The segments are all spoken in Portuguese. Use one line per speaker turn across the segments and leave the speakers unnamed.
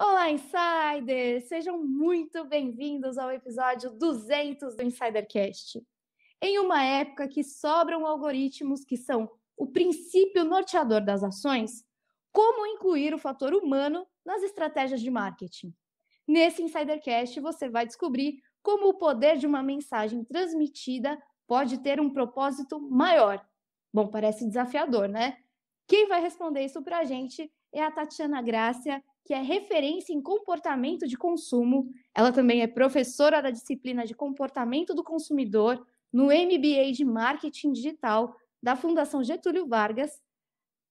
Olá, Insiders! Sejam muito bem-vindos ao episódio 200 do Insidercast. Em uma época que sobram algoritmos que são o princípio norteador das ações, como incluir o fator humano nas estratégias de marketing? Nesse Insidercast, você vai descobrir como o poder de uma mensagem transmitida pode ter um propósito maior. Bom, parece desafiador, né? Quem vai responder isso para a gente é a Tatiana Grácia, que é referência em comportamento de consumo. Ela também é professora da disciplina de comportamento do consumidor no MBA de marketing digital da Fundação Getúlio Vargas.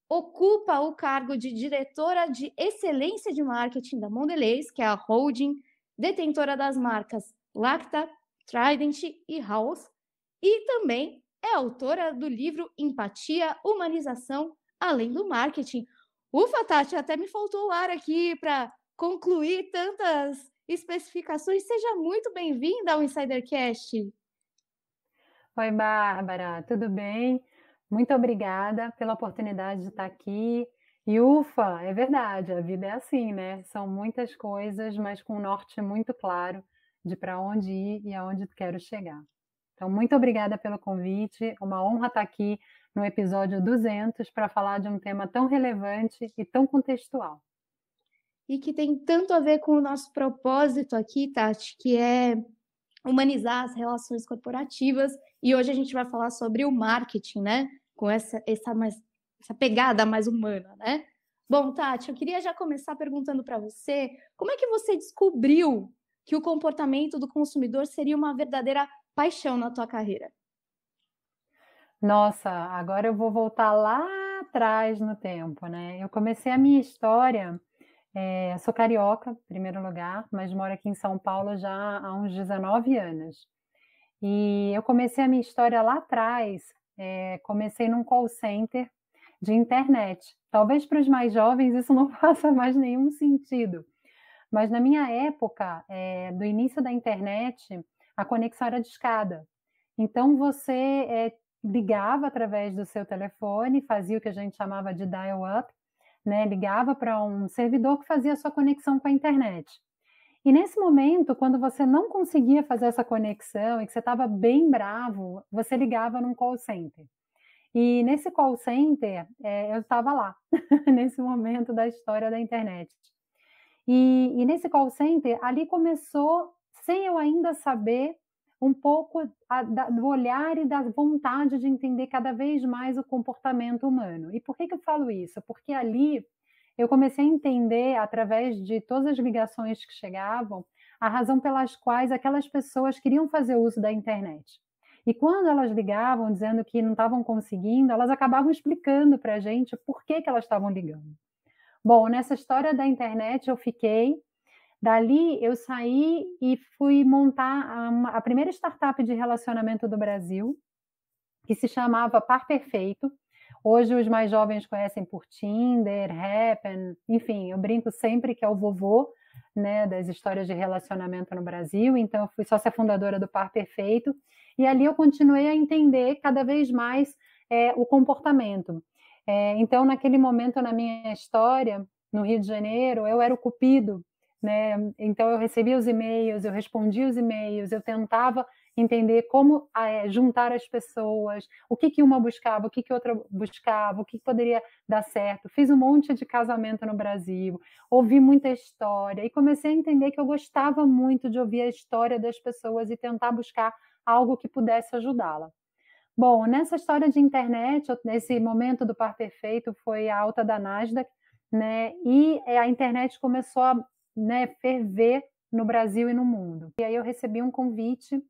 Ocupa o cargo de diretora de excelência de marketing da Mondelez, que é a holding detentora das marcas Lacta, Trident e House, e também é autora do livro Empatia, Humanização, Além do Marketing, Ufa, Tati, até me faltou o ar aqui para concluir tantas especificações. Seja muito bem-vinda ao
Insidercast. Oi, Bárbara, tudo bem? Muito obrigada pela oportunidade de estar aqui. E ufa, é verdade, a vida é assim, né? São muitas coisas, mas com um norte muito claro de para onde ir e aonde quero chegar. Então, muito obrigada pelo convite, uma honra estar aqui no episódio 200 para falar de um tema tão relevante e tão contextual. E que tem tanto a ver com o nosso propósito aqui, Tati, que é humanizar
as relações corporativas. E hoje a gente vai falar sobre o marketing, né? Com essa, essa, mais, essa pegada mais humana, né? Bom, Tati, eu queria já começar perguntando para você como é que você descobriu que o comportamento do consumidor seria uma verdadeira paixão na tua carreira?
Nossa, agora eu vou voltar lá atrás no tempo, né? Eu comecei a minha história. É, sou carioca, em primeiro lugar, mas moro aqui em São Paulo já há uns 19 anos. E eu comecei a minha história lá atrás. É, comecei num call center de internet. Talvez para os mais jovens isso não faça mais nenhum sentido. Mas na minha época, é, do início da internet, a conexão era de escada. Então você é, ligava através do seu telefone, fazia o que a gente chamava de dial-up, né? ligava para um servidor que fazia sua conexão com a internet. E nesse momento, quando você não conseguia fazer essa conexão e que você estava bem bravo, você ligava num call center. E nesse call center, é, eu estava lá, nesse momento da história da internet. E, e nesse call center, ali começou, sem eu ainda saber, um pouco a, da, do olhar e da vontade de entender cada vez mais o comportamento humano. E por que, que eu falo isso? Porque ali eu comecei a entender, através de todas as ligações que chegavam, a razão pelas quais aquelas pessoas queriam fazer uso da internet. E quando elas ligavam dizendo que não estavam conseguindo, elas acabavam explicando para a gente por que, que elas estavam ligando. Bom, nessa história da internet eu fiquei Dali eu saí e fui montar a, a primeira startup de relacionamento do Brasil, que se chamava Par Perfeito. Hoje os mais jovens conhecem por Tinder, Happen, enfim, eu brinco sempre que é o vovô né, das histórias de relacionamento no Brasil, então eu fui sócia fundadora do Par Perfeito, e ali eu continuei a entender cada vez mais é, o comportamento. É, então, naquele momento na minha história, no Rio de Janeiro, eu era o cupido né? Então eu recebia os e-mails, eu respondia os e-mails, eu tentava entender como ah, é, juntar as pessoas, o que, que uma buscava, o que, que outra buscava, o que, que poderia dar certo. Fiz um monte de casamento no Brasil, ouvi muita história e comecei a entender que eu gostava muito de ouvir a história das pessoas e tentar buscar algo que pudesse ajudá-la. Bom, nessa história de internet, nesse momento do par perfeito foi a alta da Nasdaq, né? E é, a internet começou a né, ferver no Brasil e no mundo. E aí eu recebi um convite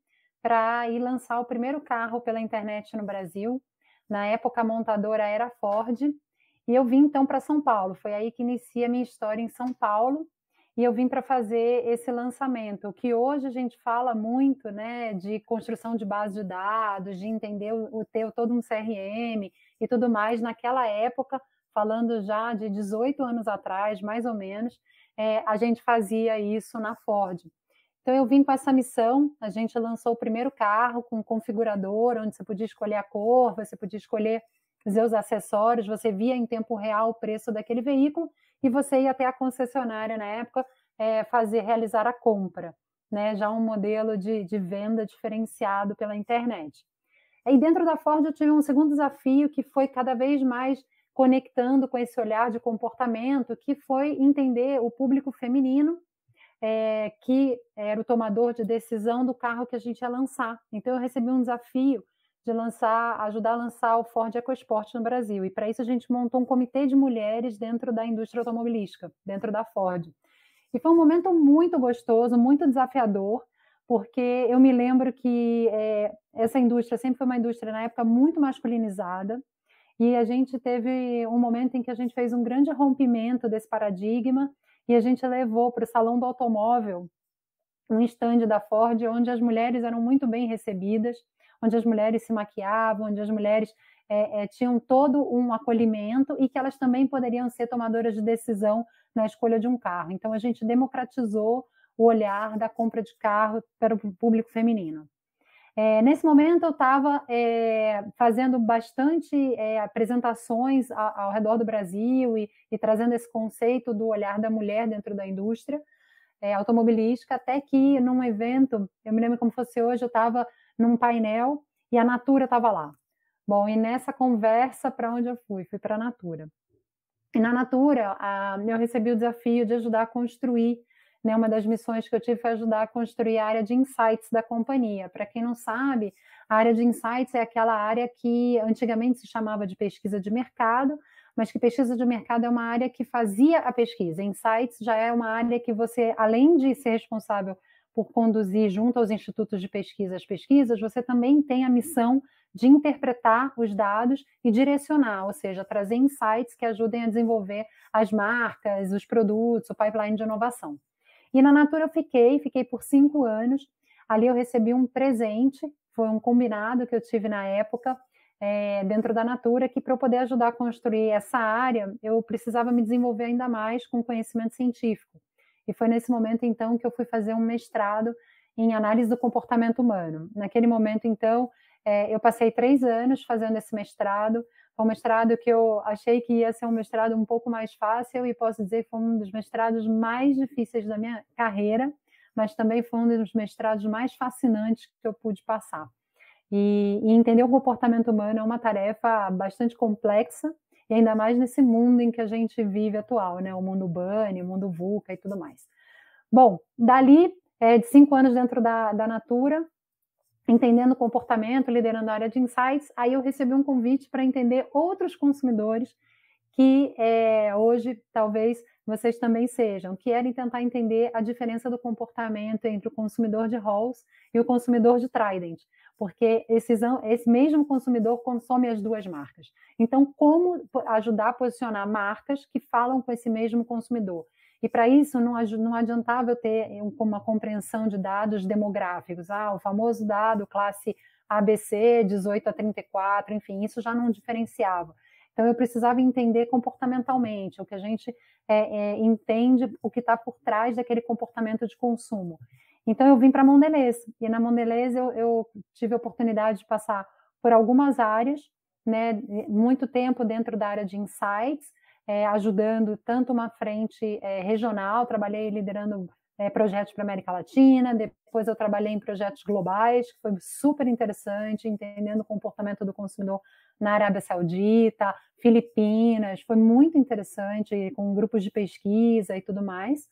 para ir lançar o primeiro carro pela internet no Brasil. Na época a montadora era Ford, e eu vim então para São Paulo. Foi aí que inicia a minha história em São Paulo. E eu vim para fazer esse lançamento, que hoje a gente fala muito, né, de construção de base de dados, de entender o, o teu todo um CRM e tudo mais. Naquela época, falando já de 18 anos atrás, mais ou menos, é, a gente fazia isso na Ford. Então eu vim com essa missão, a gente lançou o primeiro carro com um configurador, onde você podia escolher a cor, você podia escolher os seus acessórios, você via em tempo real o preço daquele veículo e você ia até a concessionária na época é, fazer realizar a compra, né? Já um modelo de, de venda diferenciado pela internet. Aí dentro da Ford eu tive um segundo desafio que foi cada vez mais conectando com esse olhar de comportamento, que foi entender o público feminino, é, que era o tomador de decisão do carro que a gente ia lançar. Então, eu recebi um desafio de lançar, ajudar a lançar o Ford EcoSport no Brasil. E para isso a gente montou um comitê de mulheres dentro da indústria automobilística, dentro da Ford. E foi um momento muito gostoso, muito desafiador, porque eu me lembro que é, essa indústria sempre foi uma indústria na época muito masculinizada. E a gente teve um momento em que a gente fez um grande rompimento desse paradigma e a gente levou para o salão do automóvel um stand da Ford onde as mulheres eram muito bem recebidas, onde as mulheres se maquiavam, onde as mulheres é, é, tinham todo um acolhimento e que elas também poderiam ser tomadoras de decisão na escolha de um carro. Então a gente democratizou o olhar da compra de carro para o público feminino. É, nesse momento eu estava é, fazendo bastante é, apresentações ao, ao, redor do Brasil e, e, trazendo esse conceito do olhar da mulher dentro da indústria é, automobilística, até que num evento, eu me lembro como fosse hoje, eu estava num painel e a Natura estava lá. Bom, e nessa conversa para onde eu fui? Fui para a Natura. E na Natura a, eu recebi o desafio de ajudar a construir né, uma das missões que eu tive foi ajudar a construir a área de insights da companhia. Para quem não sabe, a área de insights é aquela área que antigamente se chamava de pesquisa de mercado, mas que pesquisa de mercado é uma área que fazia a pesquisa. Insights já é uma área que você, além de ser responsável por conduzir junto aos institutos de pesquisa as pesquisas, você também tem a missão de interpretar os dados e direcionar, ou seja, trazer insights que ajudem a desenvolver as marcas, os produtos, o pipeline de inovação. E na Natura eu fiquei, fiquei por cinco anos. Ali eu recebi um presente, foi um combinado que eu tive na época, é, dentro da Natura, que para eu poder ajudar a construir essa área, eu precisava me desenvolver ainda mais com conhecimento científico. E foi nesse momento, então, que eu fui fazer um mestrado em análise do comportamento humano. Naquele momento, então, é, eu passei três anos fazendo esse mestrado, foi um mestrado que eu achei que ia ser um mestrado um pouco mais fácil e posso dizer que foi um dos mestrados mais difíceis da minha carreira, mas também foi um dos mestrados mais fascinantes que eu pude passar. E, e entender o comportamento humano é uma tarefa bastante complexa, e ainda mais nesse mundo em que a gente vive atual, né? O mundo Bunny, o mundo VUCA e tudo mais. Bom, dali, é, de cinco anos dentro da, da Natura, entendendo o comportamento, liderando a área de insights, aí eu recebi um convite para entender outros consumidores que é, hoje talvez vocês também sejam, que era tentar entender a diferença do comportamento entre o consumidor de Halls e o consumidor de Trident, porque esses, esse mesmo consumidor consome as duas marcas. Então, como ajudar a posicionar marcas que falam com esse mesmo consumidor? E para isso não, não adiantava eu ter eh, uma compreensão de dados demográficos, ah, o famoso dado classe ABC, 18 a 34, enfim, isso já não diferenciava. Então, eu precisava entender comportamentalmente, o que a gente é, é, entende, o que está por trás daquele comportamento de consumo. Então, eu vim para a Mondelez, e na Mondelez eu, eu, tive a oportunidade de passar por algumas áreas, né, muito tempo dentro da área de insights, é, ajudando tanto uma frente é, regional, trabalhei liderando é, projetos para América Latina, depois eu trabalhei em projetos globais, que foi super interessante, entendendo o comportamento do consumidor na Arábia Saudita, Filipinas, foi muito interessante, com grupos de pesquisa e tudo mais.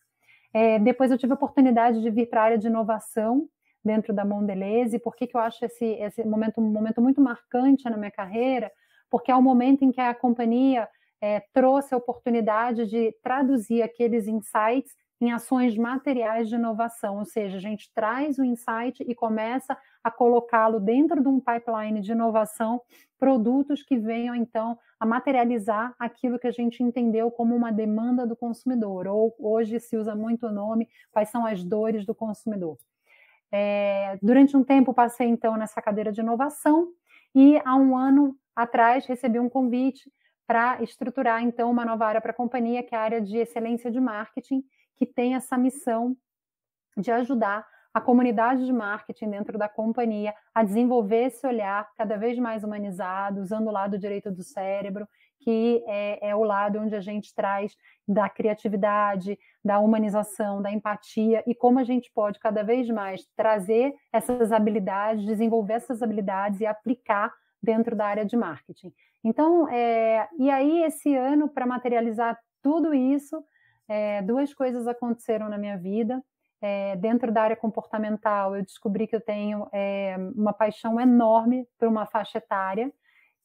É, depois eu tive a oportunidade de vir para a área de inovação dentro da Mondelez, e por que, que eu acho esse, esse momento um momento muito marcante na minha carreira? Porque é o momento em que a companhia é, trouxe a oportunidade de traduzir aqueles insights em ações materiais de inovação, ou seja, a gente traz o insight e começa a colocá-lo dentro de um pipeline de inovação, produtos que venham então a materializar aquilo que a gente entendeu como uma demanda do consumidor, ou hoje se usa muito o nome, quais são as dores do consumidor. É, durante um tempo passei então nessa cadeira de inovação e há um ano atrás recebi um convite para estruturar então uma nova área para a companhia, que é a área de excelência de marketing, que tem essa missão de ajudar a comunidade de marketing dentro da companhia a desenvolver esse olhar cada vez mais humanizado, usando o lado direito do cérebro, que é, é o lado onde a gente traz da criatividade, da humanização, da empatia e como a gente pode cada vez mais trazer essas habilidades, desenvolver essas habilidades e aplicar dentro da área de marketing. Então, é, e aí esse ano, para materializar tudo isso, é, duas coisas aconteceram na minha vida. É, dentro da área comportamental, eu descobri que eu tenho é, uma paixão enorme por uma faixa etária,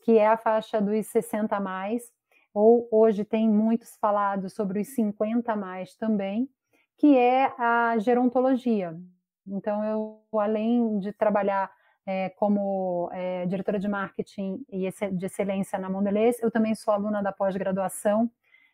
que é a faixa dos 60 a mais, ou hoje tem muitos falado sobre os 50 a mais também, que é a gerontologia. Então, eu, além de trabalhar é, como é, diretora de marketing e de excelência na Mondelez, eu também sou aluna da pós-graduação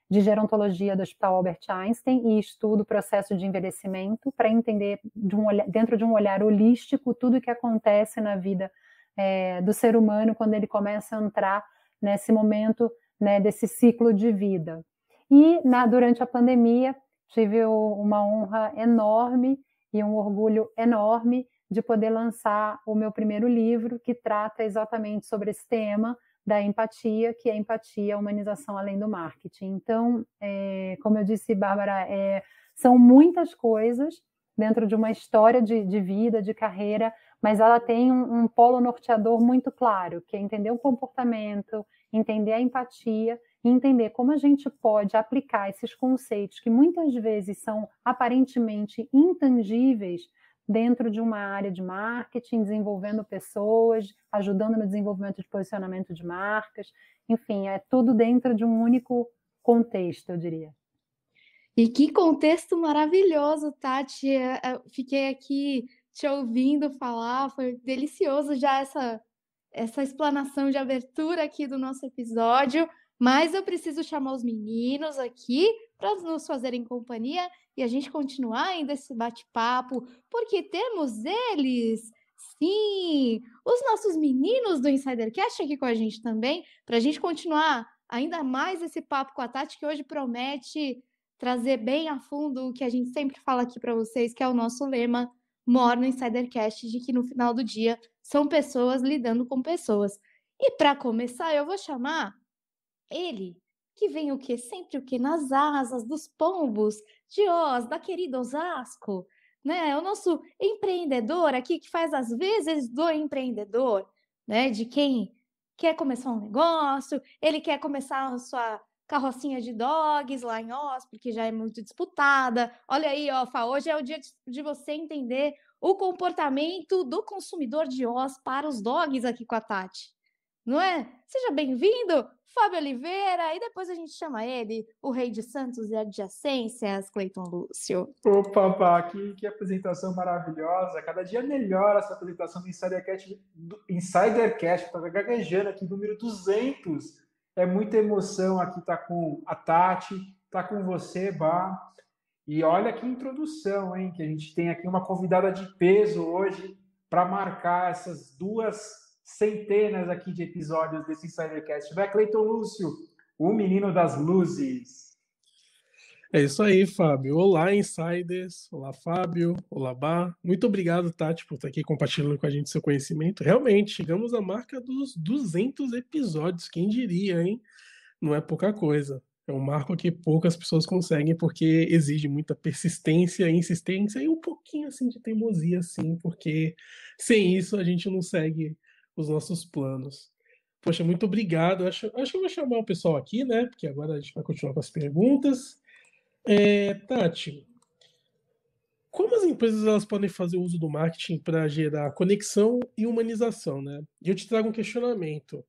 de gerontologia do Hospital Albert Einstein e estudo o processo de envelhecimento para entender de um olhar, dentro de um olhar holístico tudo o que acontece na vida é, do ser humano quando ele começa a entrar nesse momento né, desse ciclo de vida. E na, durante a pandemia tive uma honra enorme e um orgulho enorme de poder lançar o meu primeiro livro, que trata exatamente sobre esse tema da empatia, que é empatia, a humanização além do marketing. Então, é, como eu disse, Bárbara, é, são muitas coisas dentro de uma história de, de vida, de carreira, mas ela tem um, um polo norteador muito claro, que é entender o comportamento, entender a empatia e entender como a gente pode aplicar esses conceitos que muitas vezes são aparentemente intangíveis dentro de uma área de marketing, desenvolvendo pessoas, ajudando no desenvolvimento de posicionamento de marcas. Enfim, é tudo dentro de um único contexto, eu diria.
E que contexto maravilhoso, Tati. Eu é, é, fiquei aqui te ouvindo falar, foi delicioso já essa essa explanação de abertura aqui do nosso episódio. Mas eu preciso chamar os meninos aqui para nos fazerem companhia e a gente continuar ainda esse bate-papo, porque temos eles, sim, os nossos meninos do Insidercast aqui com a gente também, para a gente continuar ainda mais esse papo com a Tati, que hoje promete trazer bem a fundo o que a gente sempre fala aqui para vocês, que é o nosso lema mor no Insidercast, de que no final do dia são pessoas lidando com pessoas. E para começar, eu vou chamar ele, que vem o quê? Sempre o quê? Nas asas dos pombos, de Oz, da querida Osasco, né? É o nosso empreendedor aqui que faz as vezes do empreendedor, né? De quem quer começar um negócio, ele quer começar a sua carrocinha de dogs lá em Oz, porque já é muito disputada. Olha aí, ó, Fá, hoje é o dia de você entender o comportamento do consumidor de Oz para os dogs aqui com a Tati não é? Seja bem-vindo, Fábio Oliveira, e depois a gente chama ele, o rei de Santos e adjacências, Cleiton Lúcio. Opa,
opa que, que, apresentação maravilhosa, cada dia melhor essa apresentação do Insidercast, do Insidercast, tava gaguejando aqui, número 200, é muita emoção aqui tá com a Tati, tá com você, Bah. e olha que introdução, hein, que a gente tem aqui uma convidada de peso hoje para marcar essas duas centenas aqui de episódios desse Insidercast. Vai, Cleiton Lúcio,
o menino das luzes. É isso aí, Fábio. Olá, Insiders. Olá, Fábio. Olá, Bá. Muito obrigado, Tati, por estar aqui compartilhando com a gente seu conhecimento. Realmente, chegamos à marca dos 200 episódios. Quem diria, hein? Não é pouca coisa. É um marco que poucas pessoas conseguem porque exige muita persistência, insistência e um pouquinho assim de teimosia, assim, porque sem isso a gente não segue os nossos planos. Poxa, muito obrigado. Acho, acho que eu vou chamar o pessoal aqui, né? Porque agora a gente vai continuar com as perguntas. É, Tati, como as empresas elas podem fazer uso do marketing para gerar conexão e humanização, né? E eu te trago um questionamento.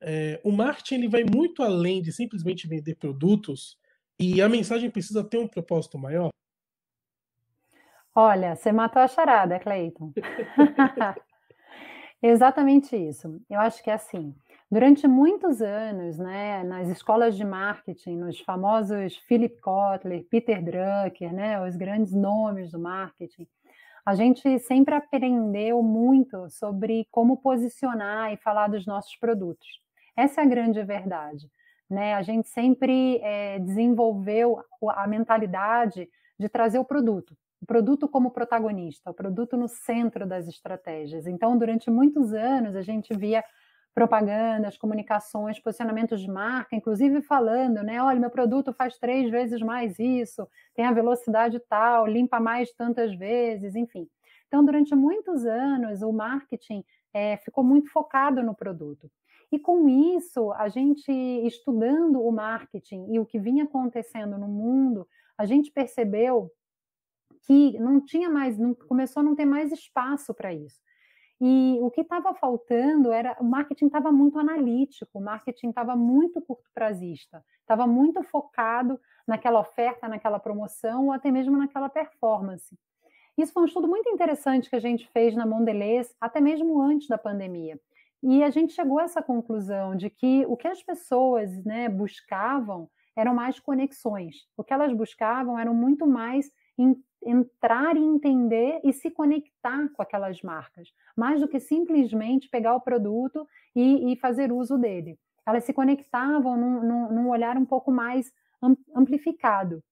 É, o marketing ele vai muito além de simplesmente vender produtos e a mensagem precisa ter um propósito maior?
Olha, você matou a charada, Cleiton. Exatamente isso. Eu acho que é assim. Durante muitos anos, né, nas escolas de marketing, nos famosos Philip Kotler, Peter Drucker, né, os grandes nomes do marketing, a gente sempre aprendeu muito sobre como posicionar e falar dos nossos produtos. Essa é a grande verdade. Né? A gente sempre é, desenvolveu a mentalidade de trazer o produto, o produto como protagonista, o produto no centro das estratégias. Então, durante muitos anos, a gente via propagandas, comunicações, posicionamentos de marca, inclusive falando, né? Olha, meu produto faz três vezes mais isso, tem a velocidade tal, limpa mais tantas vezes, enfim. Então, durante muitos anos, o marketing é, ficou muito focado no produto. E com isso, a gente estudando o marketing e o que vinha acontecendo no mundo, a gente percebeu que não tinha mais, não, começou a não ter mais espaço para isso. E o que estava faltando era o marketing estava muito analítico, o marketing estava muito curto prazista, estava muito focado naquela oferta, naquela promoção ou até mesmo naquela performance. Isso foi um estudo muito interessante que a gente fez na Mondelez, até mesmo antes da pandemia. E a gente chegou a essa conclusão de que o que as pessoas né, buscavam eram mais conexões. O que elas buscavam eram muito mais entrar e entender e se conectar com aquelas marcas, mais do que simplesmente pegar o produto e, e fazer uso dele. Elas se conectavam num, num, num olhar um pouco mais amplificado.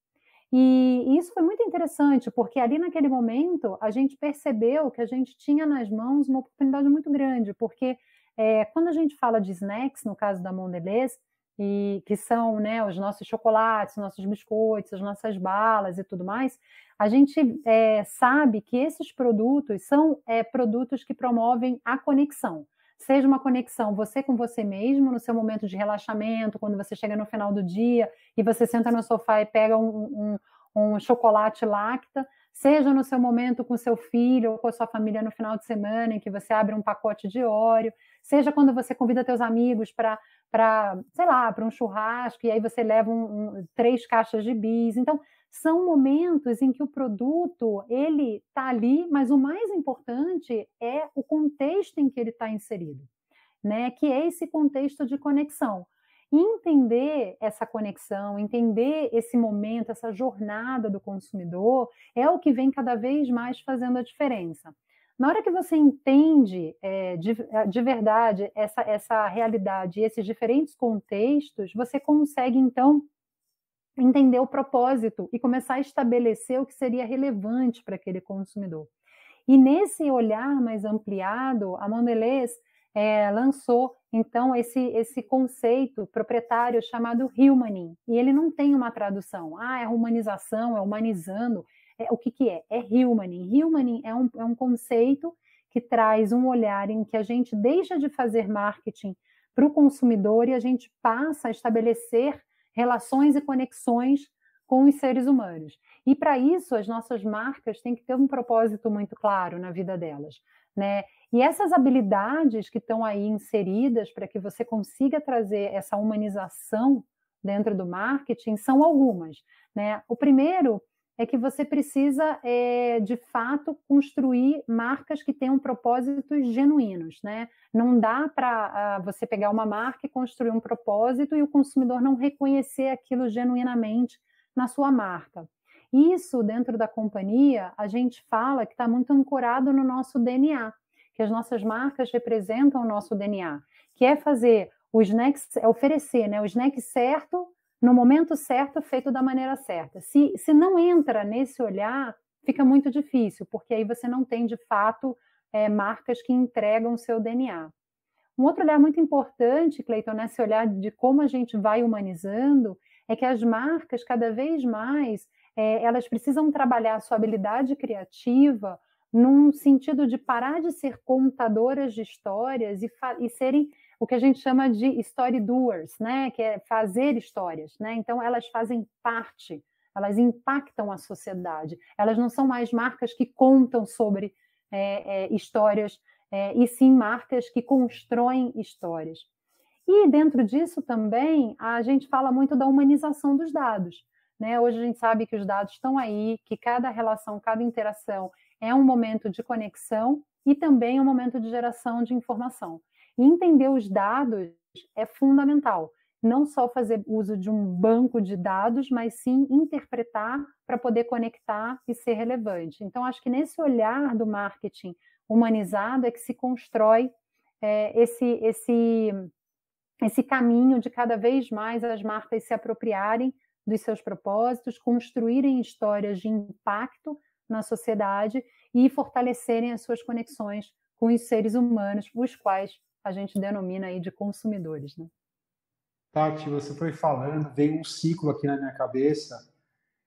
E isso foi muito interessante, porque ali naquele momento a gente percebeu que a gente tinha nas mãos uma oportunidade muito grande, porque é, quando a gente fala de snacks, no caso da Mondelez, e que são né, os nossos chocolates, nossos biscoitos, as nossas balas e tudo mais, a gente é, sabe que esses produtos são é, produtos que promovem a conexão. Seja uma conexão você com você mesmo, no seu momento de relaxamento, quando você chega no final do dia e você senta no sofá e pega um, um, um chocolate lacta, seja no seu momento com seu filho ou com a sua família no final de semana, em que você abre um pacote de óleo seja quando você convida teus amigos para para, sei lá, para um churrasco, e aí você leva um, um, três caixas de bis. Então, são momentos em que o produto ele está ali, mas o mais importante é o contexto em que ele está inserido, né? Que é esse contexto de conexão. entender essa conexão, entender esse momento, essa jornada do consumidor, é o que vem cada vez mais fazendo a diferença. Na hora que você entende é, de, eh, de, verdade essa, essa realidade e esses diferentes contextos, você consegue, então, entender o propósito e começar a estabelecer o que seria relevante para aquele consumidor. E nesse olhar mais ampliado, a Mondelez é, lançou, então, esse, esse conceito proprietário chamado humaning. E ele não tem uma tradução. Ah, é humanização, é humanizando é, o que, que é? É humaning humaning é um, é um conceito que traz um olhar em que a gente deixa de fazer marketing para o consumidor e a gente passa a estabelecer relações e conexões com os seres humanos. E para isso, as nossas marcas têm que ter um propósito muito claro na vida delas. Né? E essas habilidades que estão aí inseridas para que você consiga trazer essa humanização dentro do marketing são algumas. Né? O primeiro é que você precisa, é, de fato, construir marcas que tenham propósitos genuínos, né? Não dá para ah, você pegar uma marca e construir um propósito e o consumidor não reconhecer aquilo genuinamente na sua marca. Isso, dentro da companhia, a gente fala que está muito ancorado no nosso DNA, que as nossas marcas representam o nosso DNA, que é fazer o snack, é oferecer né, o snack certo no momento certo, feito da maneira certa. Se, se não entra nesse olhar, fica muito difícil, porque aí você não tem de fato é, marcas que entregam o seu DNA. Um outro olhar muito importante, Cleiton, nesse olhar de como a gente vai humanizando, é que as marcas, cada vez mais, é, elas precisam trabalhar a sua habilidade criativa num sentido de parar de ser contadoras de histórias e, e serem o que a gente chama de story doers, né? Que é fazer histórias, né? Então elas fazem parte, elas impactam a sociedade. Elas não são mais marcas que contam sobre é, é, histórias, é, e sim marcas que constroem histórias. E dentro disso também a gente fala muito da humanização dos dados. Né? Hoje a gente sabe que os dados estão aí, que cada relação, cada interação é um momento de conexão e também um momento de geração de informação entender os dados é fundamental. Não só fazer uso de um banco de dados, mas sim interpretar para poder conectar e ser relevante. Então, acho que nesse olhar do marketing humanizado é que se constrói é, esse, esse, esse caminho de cada vez mais as marcas se apropriarem dos seus propósitos, construírem histórias de impacto na sociedade e fortalecerem as suas conexões com os seres humanos, os quais a gente denomina aí de consumidores, né?
Tati, você foi falando, veio um ciclo aqui na minha cabeça.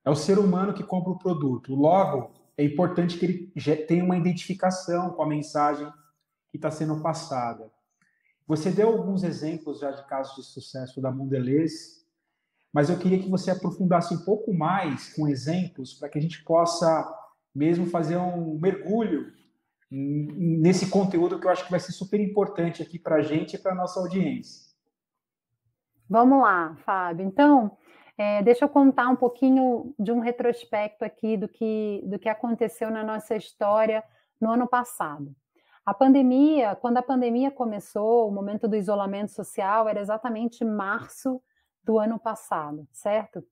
É o ser humano que compra o produto. Logo, é importante que ele tenha uma identificação com a mensagem que está sendo passada. Você deu alguns exemplos já de casos de sucesso da Mondelez, mas eu queria que você aprofundasse um pouco mais com exemplos para que a gente possa mesmo fazer um mergulho nesse conteúdo que eu acho que vai ser super importante aqui para a gente e para a nossa audiência.
Vamos lá, Fábio. Então, é, deixa eu contar um pouquinho de um retrospecto aqui do que, do que aconteceu na nossa história no ano passado. A pandemia, quando a pandemia começou, o momento do isolamento social era exatamente março do ano passado, certo?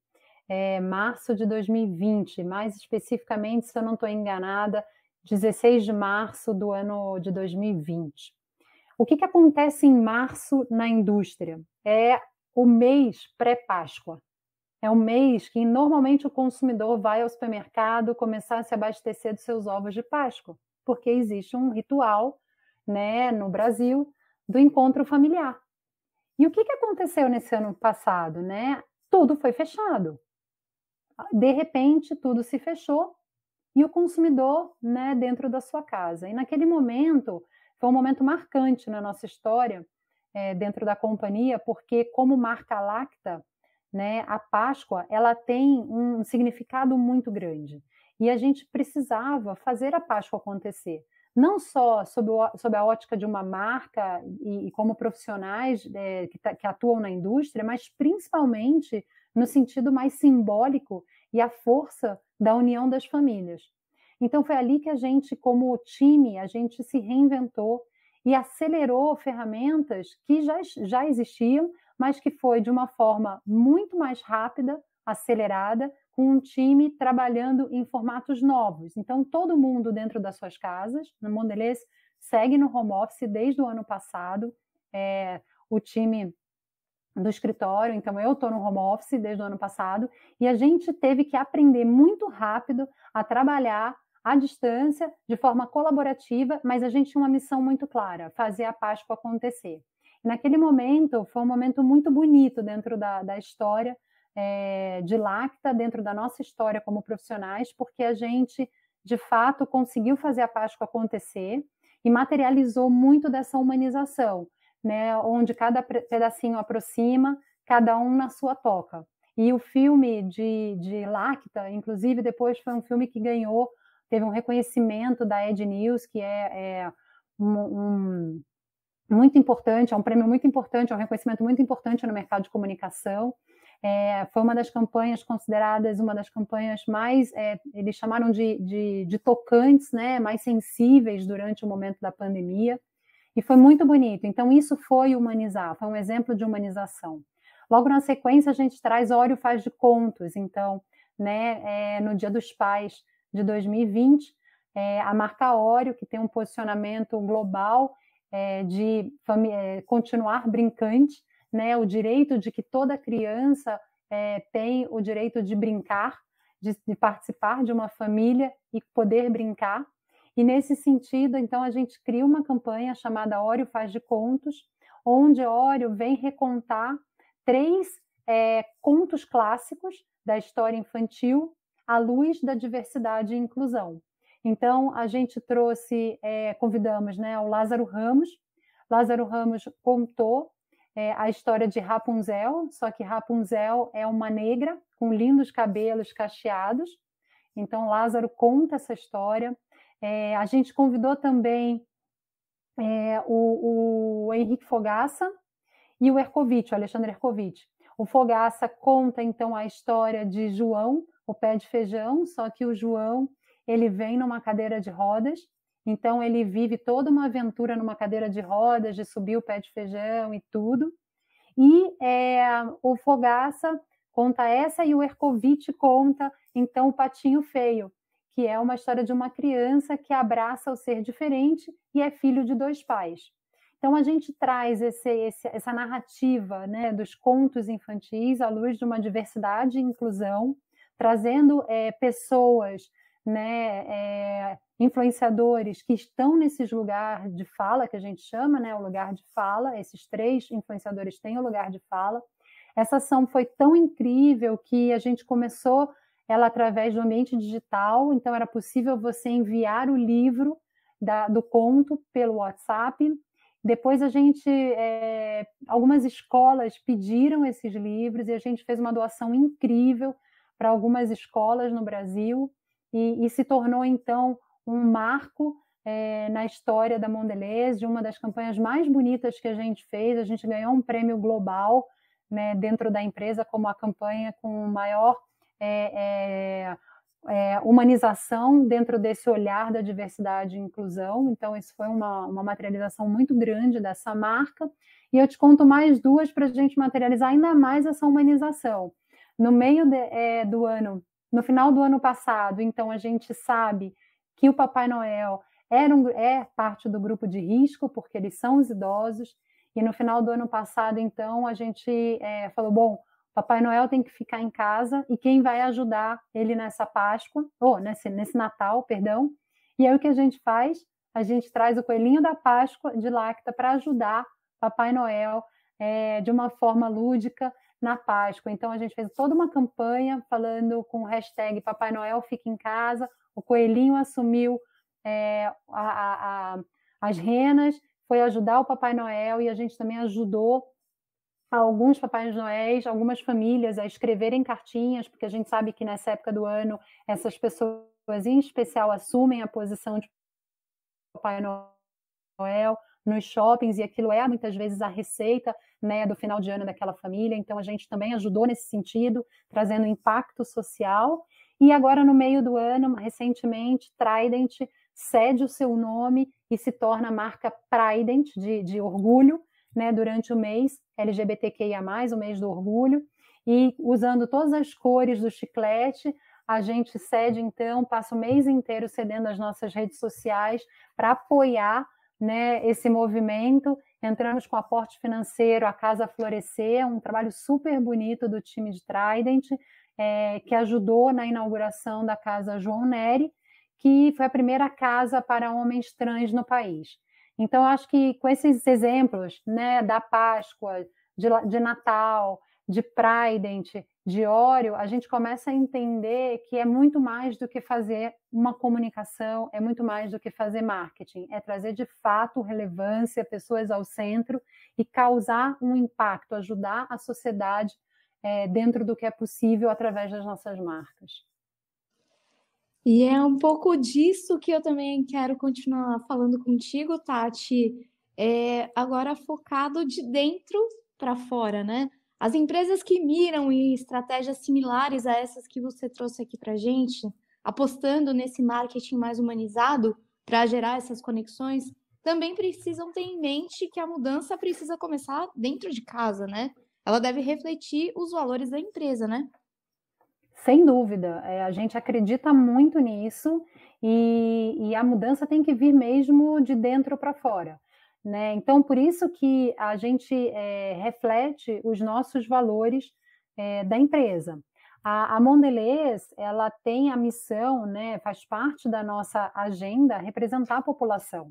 É, março de 2020, mais especificamente, se eu não estou enganada, 16 de março do ano de 2020. O que, que acontece em março na indústria? É o mês pré-Páscoa. É o mês que normalmente o consumidor vai ao supermercado começar a se abastecer dos seus ovos de Páscoa, porque existe um ritual né, no Brasil do encontro familiar. E o que, que aconteceu nesse ano passado? Né? Tudo foi fechado. De repente, tudo se fechou e o consumidor né, dentro da sua casa. E naquele momento, foi um momento marcante na nossa história, é, dentro da companhia, porque como marca Lacta, né, a Páscoa ela tem um significado muito grande. E a gente precisava fazer a Páscoa acontecer, não só sob, o, sob a ótica de uma marca e, e como profissionais é, que, tá, que atuam na indústria, mas principalmente no sentido mais simbólico e a força da união das famílias. Então foi ali que a gente, como time, a gente se reinventou e acelerou ferramentas que já, já existiam, mas que foi de uma forma muito mais rápida, acelerada, com um time trabalhando em formatos novos. Então todo mundo dentro das suas casas, no Mondelez segue no home office desde o ano passado. É, o time do escritório, então eu estou no home office desde o ano passado, e a gente teve que aprender muito rápido a trabalhar à distância, de forma colaborativa, mas a gente tinha uma missão muito clara: fazer a Páscoa acontecer. E naquele momento, foi um momento muito bonito dentro da, da história é, de Lacta, dentro da nossa história como profissionais, porque a gente, de fato, conseguiu fazer a Páscoa acontecer e materializou muito dessa humanização né, onde cada pedacinho aproxima, cada um na sua toca. E o filme de, de Lacta, inclusive, depois foi um filme que ganhou, teve um reconhecimento da Ed News, que é, é um, um, muito importante, é um prêmio muito importante, é um reconhecimento muito importante no mercado de comunicação. É, foi uma das campanhas consideradas uma das campanhas mais, é, eles chamaram de, de, de tocantes, né, mais sensíveis durante o momento da pandemia. E foi muito bonito. Então, isso foi humanizar, foi um exemplo de humanização. Logo na sequência, a gente traz Óleo Faz de Contos. Então, né, é, no Dia dos Pais de 2020, é, a marca Óleo, que tem um posicionamento global é, de é, continuar brincante, né, o direito de que toda criança é, tem o direito de brincar, de, de participar de uma família e poder brincar. E nesse sentido, então, a gente cria uma campanha chamada Óleo Faz de Contos, onde Óleo vem recontar três é, contos clássicos da história infantil à luz da diversidade e inclusão. Então, a gente trouxe, é, convidamos né, o Lázaro Ramos. Lázaro Ramos contou é, a história de Rapunzel, só que Rapunzel é uma negra com lindos cabelos cacheados. Então, Lázaro conta essa história. É, a gente convidou também é, o, o, Henrique Fogaça e o Ercovitch, o Alexandre Ercovitch. O Fogaça conta então a história de João, o pé de feijão, só que o João ele vem numa cadeira de rodas, então ele vive toda uma aventura numa cadeira de rodas, de subir o pé de feijão e tudo. E é, o Fogaça conta essa e o Ercovitch conta então o patinho feio, que é uma história de uma criança que abraça o ser diferente e é filho de dois pais. Então a gente traz esse, esse, essa narrativa né, dos contos infantis à luz de uma diversidade e inclusão, trazendo é, pessoas, né, é, influenciadores que estão nesses lugares de fala que a gente chama, né, o lugar de fala. Esses três influenciadores têm o lugar de fala. Essa ação foi tão incrível que a gente começou ela através do ambiente digital, então era possível você enviar o livro da, do conto pelo WhatsApp. Depois a gente, é, algumas escolas pediram esses livros e a gente fez uma doação incrível para algumas escolas no Brasil e, e, se tornou então um marco é, na história da Mondelez, de uma das campanhas mais bonitas que a gente fez. A gente ganhou um prêmio global né, dentro da empresa como a campanha com o maior é, é, é, humanização dentro desse olhar da diversidade e inclusão. Então, isso foi uma, uma materialização muito grande dessa marca. E eu te conto mais duas para a gente materializar ainda mais essa humanização. No meio de, é, do ano, no final do ano passado, então, a gente sabe que o Papai Noel era um, é parte do grupo de risco, porque eles são os idosos. E no final do ano passado, então, a gente é, falou: bom, Papai Noel tem que ficar em casa e quem vai ajudar ele nessa Páscoa, ou nesse, nesse Natal, perdão. E aí o que a gente faz? A gente traz o coelhinho da Páscoa de lacta para ajudar Papai Noel é, de uma forma lúdica na Páscoa. Então a gente fez toda uma campanha falando com o hashtag Papai Noel fica em casa, o coelhinho assumiu é, a, a, a, as renas, foi ajudar o Papai Noel e a gente também ajudou alguns papais noéis, algumas famílias a escreverem cartinhas, porque a gente sabe que nessa época do ano essas pessoas em especial assumem a posição de papai noel nos shoppings e aquilo é muitas vezes a receita né, do final de ano daquela família. Então a gente também ajudou nesse sentido, trazendo impacto social. E agora no meio do ano, recentemente, Trident cede o seu nome e se torna a marca Trident de, de orgulho né, durante o mês LGBTQIA, o mês do orgulho, e usando todas as cores do chiclete, a gente cede, então, passa o mês inteiro cedendo as nossas redes sociais para apoiar né, esse movimento. Entramos com aporte financeiro, a Casa Florescer, é um trabalho super bonito do time de Trident, é, que ajudou na inauguração da Casa João Neri, que foi a primeira casa para homens trans no país. Então, acho que com esses exemplos né, da Páscoa, de, de Natal, de Prident, de Óleo, a gente começa a entender que é muito mais do que fazer uma comunicação, é muito mais do que fazer marketing, é trazer de fato relevância, pessoas ao centro e causar um impacto, ajudar a sociedade é, dentro do que é possível através das nossas marcas.
E é um pouco disso que eu também quero continuar falando contigo, Tati. É, agora focado de dentro para fora, né? As empresas que miram em estratégias similares a essas que você trouxe aqui para gente, apostando nesse marketing mais humanizado para gerar essas conexões, também precisam ter em mente que a mudança precisa começar dentro de casa, né? Ela deve refletir os valores da empresa, né?
Sem dúvida, é, a gente acredita muito nisso e, e, a mudança tem que vir mesmo de dentro para fora. Né? Então, por isso que a gente é, reflete os nossos valores é, da empresa. A, a Mondelez, ela tem a missão, né, faz parte da nossa agenda representar a população.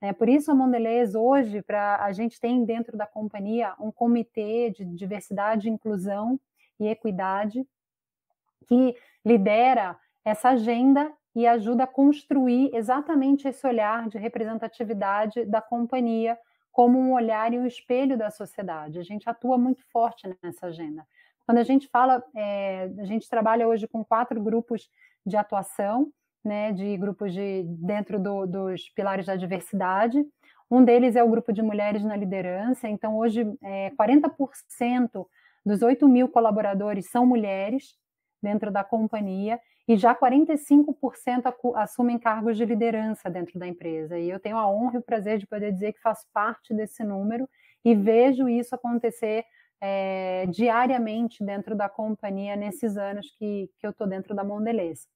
é Por isso a Mondelez hoje, pra, a gente tem dentro da companhia um comitê de diversidade, inclusão e equidade, que lidera essa agenda e ajuda a construir exatamente esse olhar de representatividade da companhia como um olhar e um espelho da sociedade. A gente atua muito forte nessa agenda. Quando a gente fala, é, a gente trabalha hoje com quatro grupos de atuação, né, de grupos de dentro do, dos pilares da diversidade. Um deles é o grupo de mulheres na liderança. Então hoje é, 40% dos 8 mil colaboradores são mulheres, dentro da companhia e já 45% assumem cargos de liderança dentro da empresa. E eu tenho a honra e o prazer de poder dizer que faço parte desse número e vejo isso acontecer é, diariamente dentro da companhia nesses anos que, que eu estou dentro da Mondelez.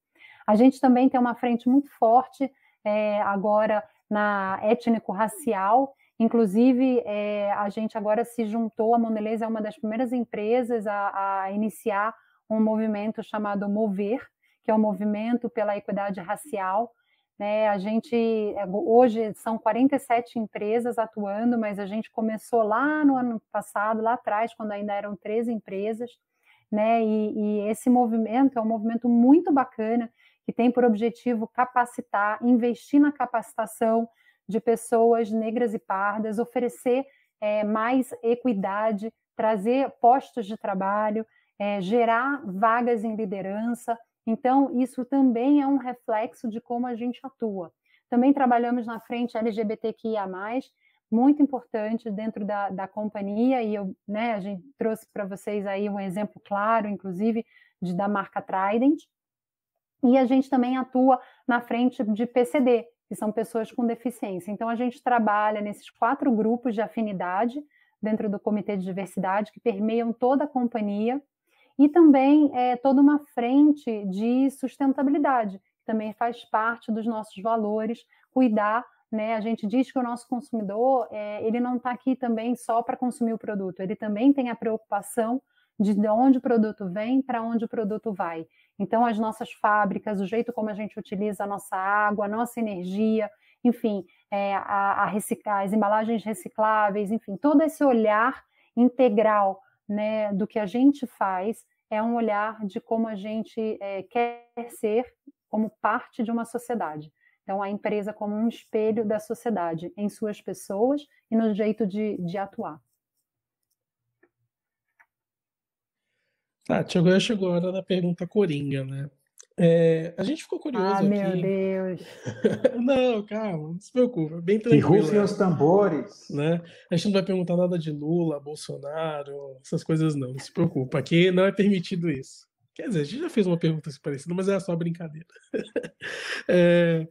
A gente também tem uma frente muito forte é, agora na étnico-racial, Inclusive, é, a gente agora se juntou, a Mondelez é uma das primeiras empresas a, a iniciar um movimento chamado Mover, que é o um movimento pela equidade racial. Né? A gente é, hoje são 47 empresas atuando, mas a gente começou lá no ano passado, lá atrás, quando ainda eram três empresas. Né? E, e esse movimento é um movimento muito bacana que tem por objetivo capacitar, investir na capacitação de pessoas negras e pardas, oferecer é, mais equidade, trazer postos de trabalho, é, gerar vagas em liderança. Então, isso também é um reflexo de como a gente atua. Também trabalhamos na frente LGBTQIA, muito importante dentro da, da companhia, e eu, né, a gente trouxe para vocês aí um exemplo claro, inclusive, de, da marca Trident. E a gente também atua na frente de PCD, que são pessoas com deficiência. Então, a gente trabalha nesses quatro grupos de afinidade dentro do Comitê de Diversidade, que permeiam toda a companhia, e também é, toda uma frente de sustentabilidade, que também faz parte dos nossos valores, cuidar, né? A gente diz que o nosso consumidor, é, ele não está aqui também só para consumir o produto, ele também tem a preocupação de onde o produto vem, para onde o produto vai. Então, as nossas fábricas, o jeito como a gente utiliza a nossa água, a nossa energia, enfim, é, a, a recicla, as embalagens recicláveis, enfim, todo esse olhar integral né, do que a gente faz, é um olhar de como a gente é, quer ser como parte de uma sociedade. Então, a empresa como um espelho da sociedade, em suas pessoas e no jeito de, de atuar.
Ah, Tati, agora chegou a hora da pergunta coringa, né? É,
a gente ficou curioso ah, aqui. meu
Deus! não, calma, não se preocupa, bem tranquilo. Que rufem é. os tambores. Né? A gente não vai perguntar nada de Lula, Bolsonaro, essas coisas não, não se preocupa, aqui não é permitido isso. Quer dizer, a gente já fez uma pergunta assim parecida, mas era é só brincadeira. é,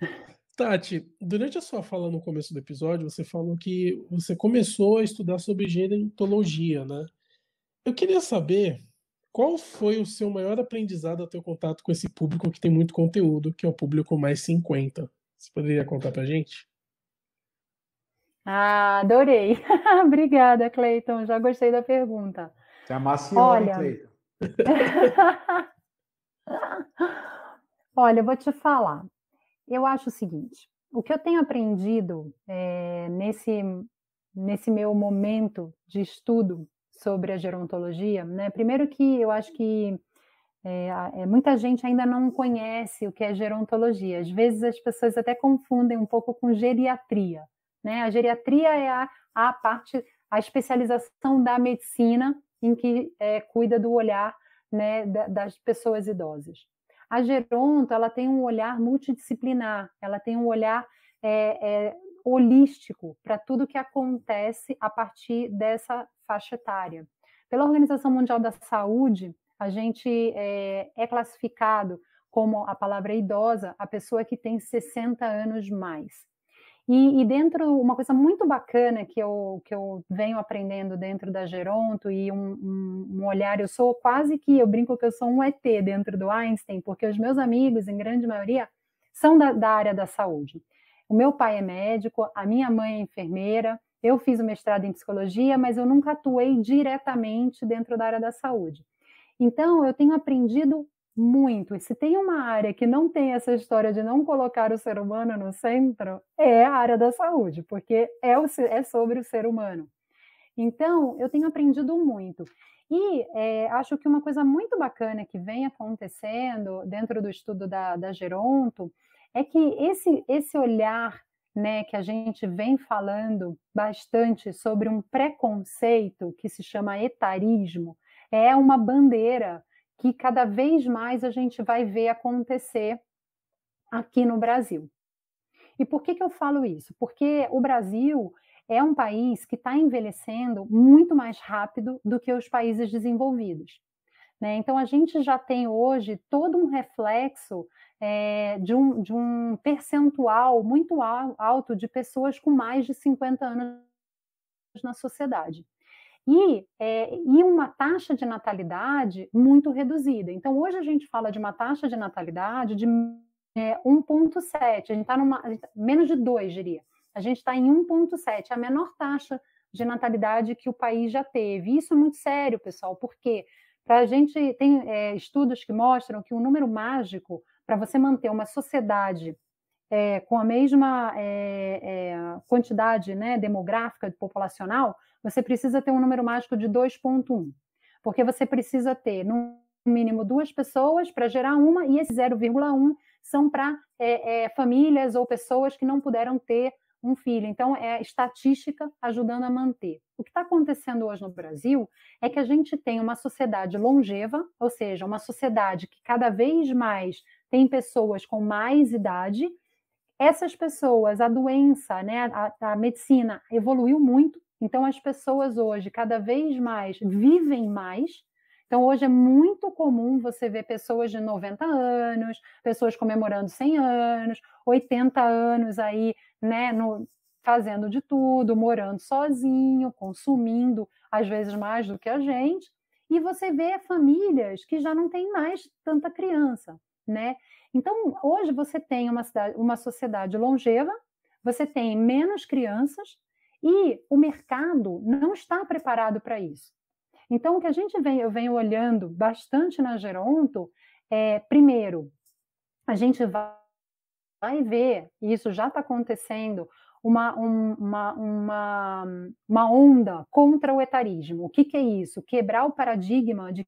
Tati, durante a sua fala no começo do episódio, você falou que você começou a estudar sobre gerontologia, né? Eu queria saber qual foi o seu maior aprendizado ao ter contato com esse público que tem muito conteúdo, que é o público mais 50? Você poderia contar pra gente?
Ah, adorei. Obrigada, Cleiton. Já gostei da pergunta. Você é amaciou, Olha... Cleiton. Olha, eu vou te falar. Eu acho o seguinte: o que eu tenho aprendido é, nesse, nesse meu momento de estudo sobre a gerontologia, né? Primeiro que eu acho que é, é, muita gente ainda não conhece o que é gerontologia. Às vezes as pessoas até confundem um pouco com geriatria. Né? A geriatria é a, a parte, a especialização da medicina em que é, cuida do olhar né, da, das pessoas idosas. A geronto ela tem um olhar multidisciplinar, ela tem um olhar é, é, holístico para tudo que acontece a partir dessa faixa etária. Pela Organização Mundial da Saúde, a gente é, é classificado como a palavra idosa a pessoa que tem 60 anos mais. E, e, dentro, uma coisa muito bacana que eu, que eu venho aprendendo dentro da Geronto e um, um, um, olhar, eu sou quase que, eu brinco que eu sou um ET dentro do Einstein, porque os meus amigos, em grande maioria, são da, da área da saúde. O meu pai é médico, a minha mãe é enfermeira, eu fiz o mestrado em psicologia, mas eu nunca atuei diretamente dentro da área da saúde. Então, eu tenho aprendido muito. E se tem uma área que não tem essa história de não colocar o ser humano no centro, é a área da saúde, porque é, o, é sobre o ser humano. Então, eu tenho aprendido muito. E é, acho que uma coisa muito bacana que vem acontecendo dentro do estudo da, da Geronto é que esse, esse olhar né, que a gente vem falando bastante sobre um preconceito que se chama etarismo, é uma bandeira que cada vez mais a gente vai ver acontecer aqui no Brasil. E por que, que eu falo isso? Porque o Brasil é um país que está envelhecendo muito mais rápido do que os países desenvolvidos. Né? Então, a gente já tem hoje todo um reflexo é, de, um, de um percentual muito alto de pessoas com mais de 50 anos na sociedade. E, é, e, uma taxa de natalidade muito reduzida. Então, hoje a gente fala de uma taxa de natalidade de é, 1,7, a gente está numa. Tá, menos de 2, diria. A gente está em 1,7, a menor taxa de natalidade que o país já teve. Isso é muito sério, pessoal, porque para a gente tem é, estudos que mostram que o número mágico para você manter uma sociedade é, com a mesma é, é, quantidade né, demográfica populacional, você precisa ter um número mágico de 2,1. Porque você precisa ter, no mínimo, duas pessoas para gerar uma, e esse 0,1 são para é, é, famílias ou pessoas que não puderam ter um filho. Então, é estatística ajudando a manter. O que está acontecendo hoje no Brasil é que a gente tem uma sociedade longeva, ou seja, uma sociedade que cada vez mais tem pessoas com mais idade. Essas pessoas, a doença, né, a, a medicina evoluiu muito, então as pessoas hoje cada vez mais vivem mais, então, hoje é muito comum você ver pessoas de 90 anos, pessoas comemorando 100 anos, 80 anos aí né, no, fazendo de tudo, morando sozinho, consumindo às vezes mais do que a gente, e você vê famílias que já não tem mais tanta criança, né? Então, hoje você tem uma, cidade, uma sociedade longeva, você tem menos crianças e o mercado não está preparado para isso. Então, o que a gente vem, eu venho olhando bastante na Geronto é, primeiro, a gente vai vai ver, e isso já está acontecendo, uma, uma, uma, uma onda contra o etarismo. O que, que é isso? Quebrar o paradigma de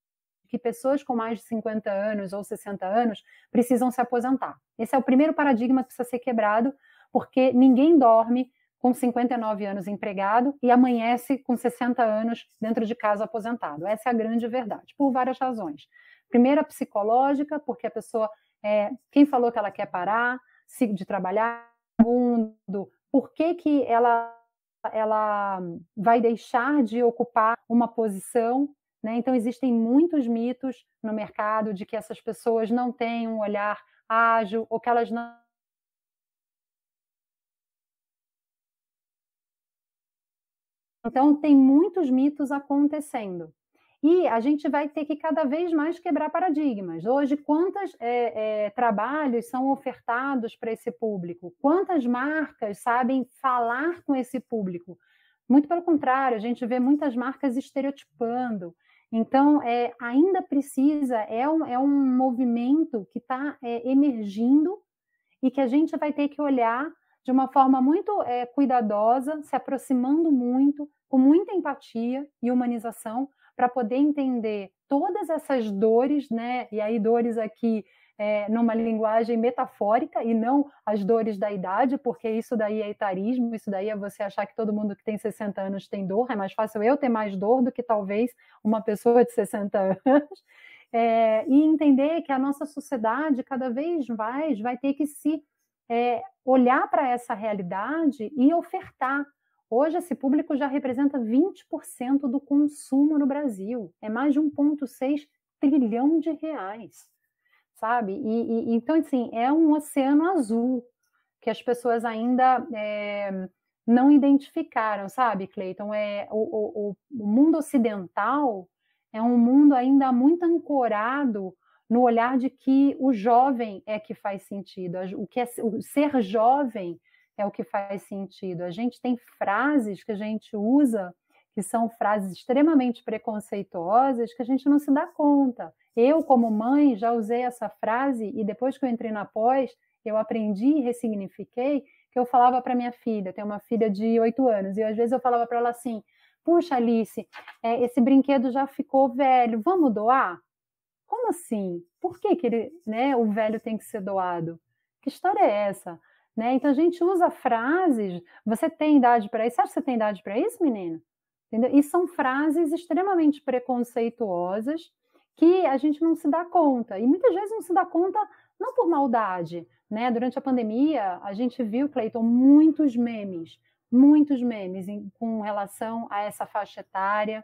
que pessoas com mais de 50 anos ou 60 anos precisam se aposentar. Esse é o primeiro paradigma que precisa ser quebrado, porque ninguém dorme com 59 anos empregado e amanhece com 60 anos dentro de casa aposentado. Essa é a grande verdade, por várias razões. Primeira, psicológica, porque a pessoa, é, quem falou que ela quer parar, de trabalhar mundo, por que, que ela, ela vai deixar de ocupar uma posição. Né? Então, existem muitos mitos no mercado de que essas pessoas não têm um olhar ágil ou que elas não Então, tem muitos mitos acontecendo. E a gente vai ter que cada vez mais quebrar paradigmas. Hoje, quantos é, é, trabalhos são ofertados para esse público? Quantas marcas sabem falar com esse público? Muito pelo contrário, a gente vê muitas marcas estereotipando. Então, é, ainda precisa, é um, é um movimento que está é, emergindo e que a gente vai ter que olhar de uma forma muito é, cuidadosa, se aproximando muito, com muita empatia e humanização, para poder entender todas essas dores, né? E aí, dores aqui é, numa linguagem metafórica e não as dores da idade, porque isso daí é etarismo, isso daí é você achar que todo mundo que tem 60 anos tem dor, é mais fácil eu ter mais dor do que talvez uma pessoa de 60 anos. É, e entender que a nossa sociedade cada vez mais vai ter que se é, olhar para essa realidade e ofertar Hoje, esse público já representa 20% do consumo no Brasil. É mais de 1,6 trilhão de reais, sabe? E, e, então, assim, é um oceano azul que as pessoas ainda é, não identificaram, sabe, Cleiton? É, o, o, o mundo ocidental é um mundo ainda muito ancorado no olhar de que o jovem é que faz sentido, o que é o ser jovem é o que faz sentido. A gente tem frases que a gente usa que são frases extremamente preconceituosas que a gente não se dá conta. Eu, como mãe, já usei essa frase e depois que eu entrei na pós, eu aprendi e ressignifiquei que eu falava para minha filha, tem tenho uma filha de oito anos, e às vezes eu falava para ela assim, puxa Alice, é, esse brinquedo já ficou velho, vamos doar? Como assim? Por que, que ele, né, o velho tem que ser doado? Que história é essa? Né? Então a gente usa frases, você tem idade para isso? Você acha que você tem idade para isso, menino? Entendeu? E são frases extremamente preconceituosas que a gente não se dá conta. E muitas vezes não se dá conta não por maldade, né? Durante a pandemia, a gente viu, Cleiton, muitos memes, muitos memes em, com relação a essa faixa etária.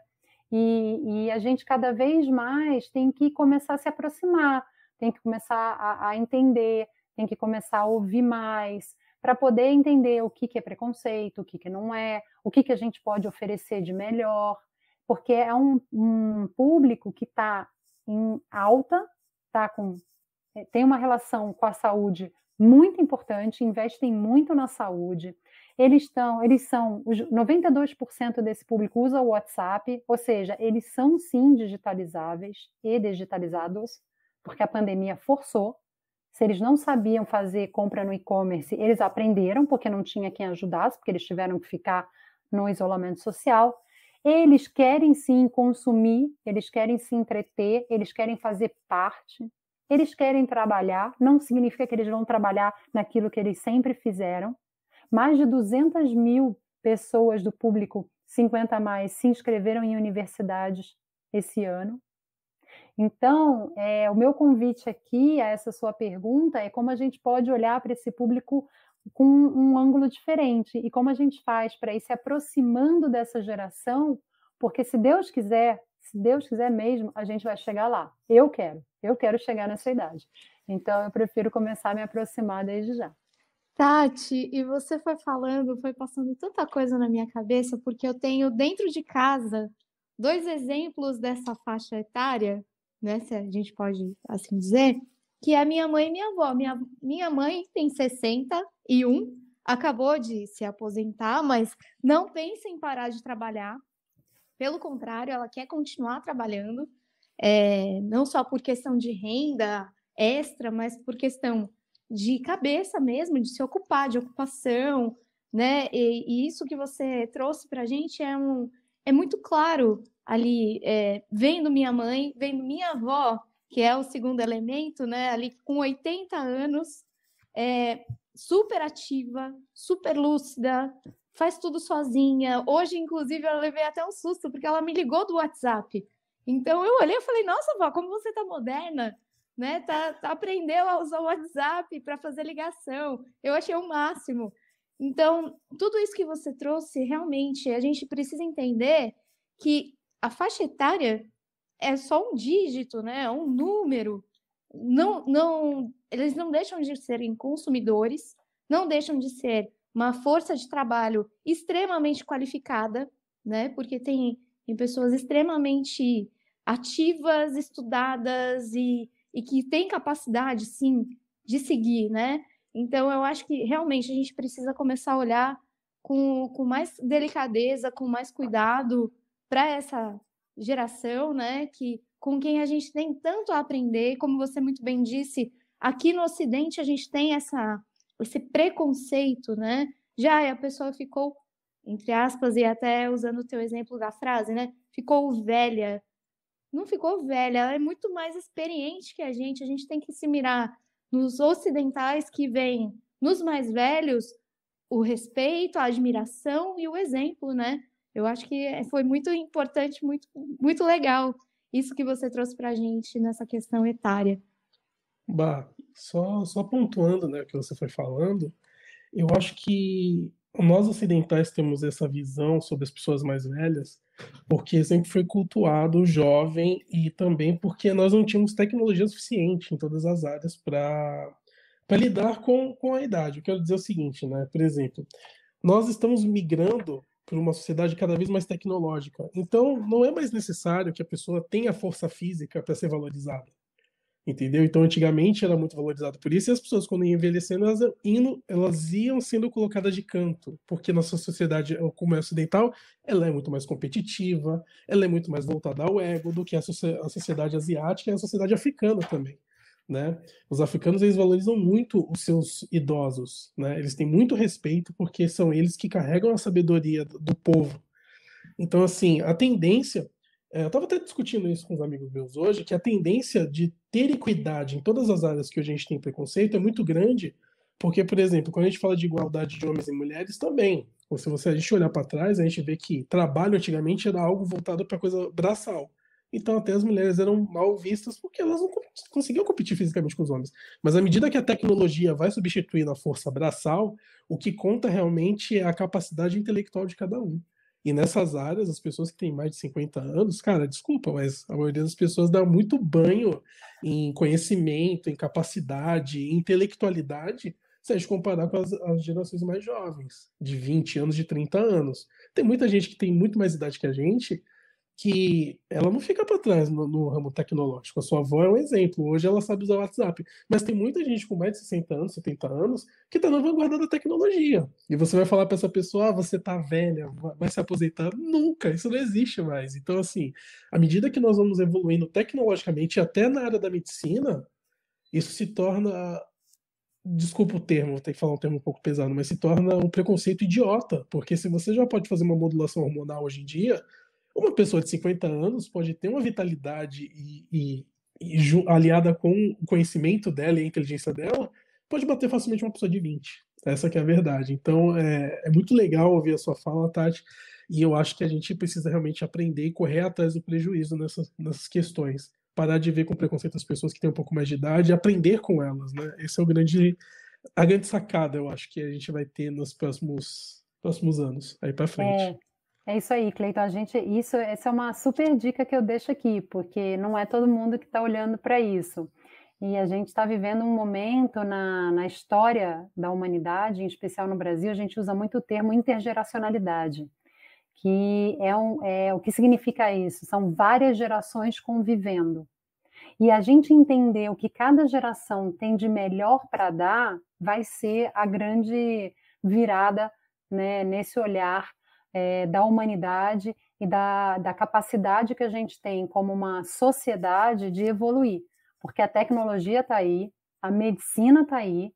E, e, a gente cada vez mais tem que começar a se aproximar, tem que começar a, a entender, tem que começar a ouvir mais para poder entender o que, que é preconceito, o que, que não é, o que, que a gente pode oferecer de melhor, porque é um, um público que está em alta, tá com, eh, tem uma relação com a saúde muito importante, investem muito na saúde. Eles estão, eles são, 92% desse público usa o WhatsApp, ou seja, eles são sim digitalizáveis e digitalizados, porque a pandemia forçou se eles não sabiam fazer compra no e-commerce, eles aprenderam porque não tinha quem ajudasse, porque eles tiveram que ficar no isolamento social. Eles querem sim consumir, eles querem se entreter, eles querem fazer parte, eles querem trabalhar. Não significa que eles vão trabalhar naquilo que eles sempre fizeram. Mais de 200 mil pessoas do público 50 mais se inscreveram em universidades esse ano. Então, é, o meu convite aqui a essa sua pergunta é como a gente pode olhar para esse público com um ângulo diferente e como a gente faz para ir se aproximando dessa geração, porque se Deus quiser, se Deus quiser mesmo, a gente vai chegar lá. Eu quero, eu quero chegar nessa idade. Então, eu prefiro começar a me aproximar desde já. Tati, e você foi falando, foi passando tanta coisa na minha cabeça,
porque eu tenho dentro de casa dois exemplos dessa faixa etária né? Se a gente pode assim dizer, que é minha mãe e minha avó. Minha, minha mãe tem 61, acabou de se aposentar, mas não pensa em parar de trabalhar. Pelo contrário, ela quer continuar trabalhando, é, não só por questão de renda extra, mas por questão de cabeça mesmo, de se ocupar, de ocupação, né? E, e isso que você trouxe para a gente é, um, é muito claro ali é, vendo minha mãe, vendo minha avó, que é o segundo elemento, né? Ali com 80 anos, é, super ativa, super lúcida, faz tudo sozinha. Hoje, inclusive, eu levei até um susto, porque ela me ligou do WhatsApp. Então eu olhei e falei, nossa, avó como você tá moderna, né? Tá, tá aprendeu a usar o WhatsApp para fazer ligação. Eu achei o máximo. Então, tudo isso que você trouxe, realmente, a gente precisa entender que a faixa etária é só um dígito, né? É um número. Não, não, eles não deixam de serem consumidores, não deixam de ser uma força de trabalho extremamente qualificada, né? Porque tem, tem pessoas extremamente ativas, estudadas e, e que têm capacidade, sim, de seguir, né? Então, eu acho que realmente a gente precisa começar a olhar com, com mais delicadeza, com mais cuidado para essa geração, né, que com quem a gente tem tanto a aprender, como você muito bem disse, aqui no Ocidente a gente tem essa esse preconceito, né? Já a pessoa ficou entre aspas e até usando o teu exemplo da frase, né? Ficou velha. Não ficou velha, ela é muito mais experiente que a gente. A gente tem que se mirar nos ocidentais que vêm, nos mais velhos, o respeito, a admiração e o exemplo, né? Eu acho que eh, foi muito importante, muito, muito legal isso que você trouxe para a gente nessa questão etária.
Bah, só, só pontuando né, o que você foi falando, eu acho que nós ocidentais temos essa visão sobre as pessoas mais velhas, porque sempre foi cultuado o jovem e também porque nós não tínhamos tecnologia suficiente em todas as áreas para lidar com, com a idade. Eu quero dizer o seguinte, né? Por exemplo, nós estamos migrando por uma sociedade cada vez mais tecnológica. Então, não é mais necessário que a pessoa tenha força física para ser valorizada. Entendeu? Então, antigamente era muito valorizado por isso, e as pessoas, quando iam envelhecendo, elas, elas iam sendo colocadas de canto, porque nossa sociedade, como é ocidental, ela é muito mais competitiva, ela é muito mais voltada ao ego do que a, a sociedade asiática e a sociedade africana também né? Os africanos eles valorizam muito os seus idosos, né? Eles têm muito respeito porque são eles que carregam a sabedoria do, povo. Então, assim, a tendência, é, eu estava até discutindo isso com os amigos meus hoje, que a tendência de ter equidade em todas as áreas que a gente tem preconceito é muito grande, porque, por exemplo, quando a gente fala de igualdade de homens e mulheres também, ou se você a gente olhar para trás, a gente vê que trabalho antigamente era algo voltado para coisa braçal. Então até as mulheres eram mal vistas porque elas não conseguiam competir fisicamente com os homens. Mas à medida que a tecnologia vai substituindo a força braçal, o que conta realmente é a capacidade intelectual de cada um. E nessas áreas, as pessoas que têm mais de 50 anos, cara, desculpa, mas a maioria das pessoas dá muito banho em conhecimento, em capacidade, em intelectualidade, se a gente comparar com as, as, gerações mais jovens, de 20 anos, de 30 anos. Tem muita gente que tem muito mais idade que a gente que ela não fica para trás no, no, ramo tecnológico. A sua avó é um exemplo. Hoje ela sabe usar o WhatsApp. Mas tem muita gente com mais de 60 anos, 70 anos, que está na vanguarda da tecnologia. E você vai falar para essa pessoa: ah, você está velha, vai se aposentar. Nunca, isso não existe mais. Então, assim, à medida que nós vamos evoluindo tecnologicamente, até na área da medicina, isso se torna. Desculpa o termo, vou ter que falar um termo um pouco pesado, mas se torna um preconceito idiota. Porque se você já pode fazer uma modulação hormonal hoje em dia uma pessoa de 50 anos pode ter uma vitalidade e, e, e aliada com o conhecimento dela e a inteligência dela, pode bater facilmente uma pessoa de 20. Essa que é a verdade. Então, é, é, muito legal ouvir a sua fala, Tati, e eu acho que a gente precisa realmente aprender e correr atrás do prejuízo nessas, nessas questões. Parar de ver com preconceito as pessoas que têm um pouco mais de idade e aprender com elas, né? Esse é o grande, a grande sacada, eu acho, que a gente vai ter nos próximos, próximos anos, aí para frente. É.
É isso aí, Cleiton. A gente, isso, essa é uma super dica que eu deixo aqui, porque não é todo mundo que está olhando para isso. E a gente está vivendo um momento na, na história da humanidade, em especial no Brasil, a gente usa muito o termo intergeracionalidade, que é, um, é o que significa isso? São várias gerações convivendo. E a gente entender o que cada geração tem de melhor para dar vai ser a grande virada né, nesse olhar é, da humanidade e da, da capacidade que a gente tem como uma sociedade de evoluir, porque a tecnologia está aí, a medicina está aí,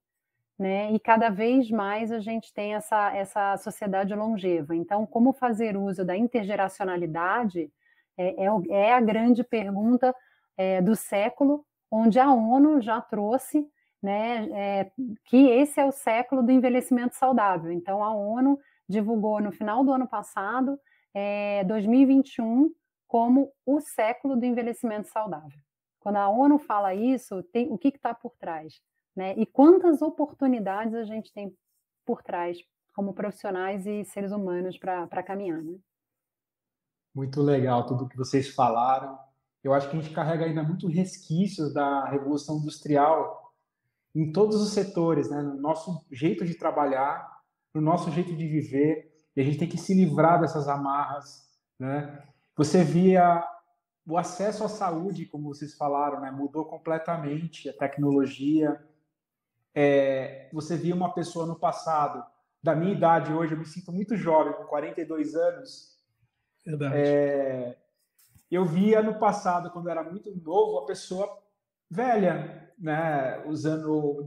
né? E cada vez mais a gente tem essa, essa sociedade longeva. Então, como fazer uso da intergeracionalidade é, é, é a grande pergunta é, do século, onde a ONU já trouxe né, é, que esse é o século do envelhecimento saudável. Então, a ONU divulgou no final do ano passado, é, eh, 2021, como o século do envelhecimento saudável. Quando a ONU fala isso, tem o que está por trás? Né? E quantas oportunidades a gente tem por trás como profissionais e seres humanos para caminhar? Né?
Muito legal tudo que vocês falaram. Eu acho que a gente carrega ainda muito resquícios da revolução industrial em todos os setores, né? no nosso jeito de trabalhar, para o nosso jeito de viver, e a gente tem que se livrar dessas amarras. Né? Você via o acesso à saúde, como vocês falaram, né? mudou completamente a tecnologia. É, você via uma pessoa no passado, da minha idade hoje, eu me sinto muito jovem, com 42 anos. Verdade. É, eu via no passado, quando eu era muito novo, a pessoa velha, né? usando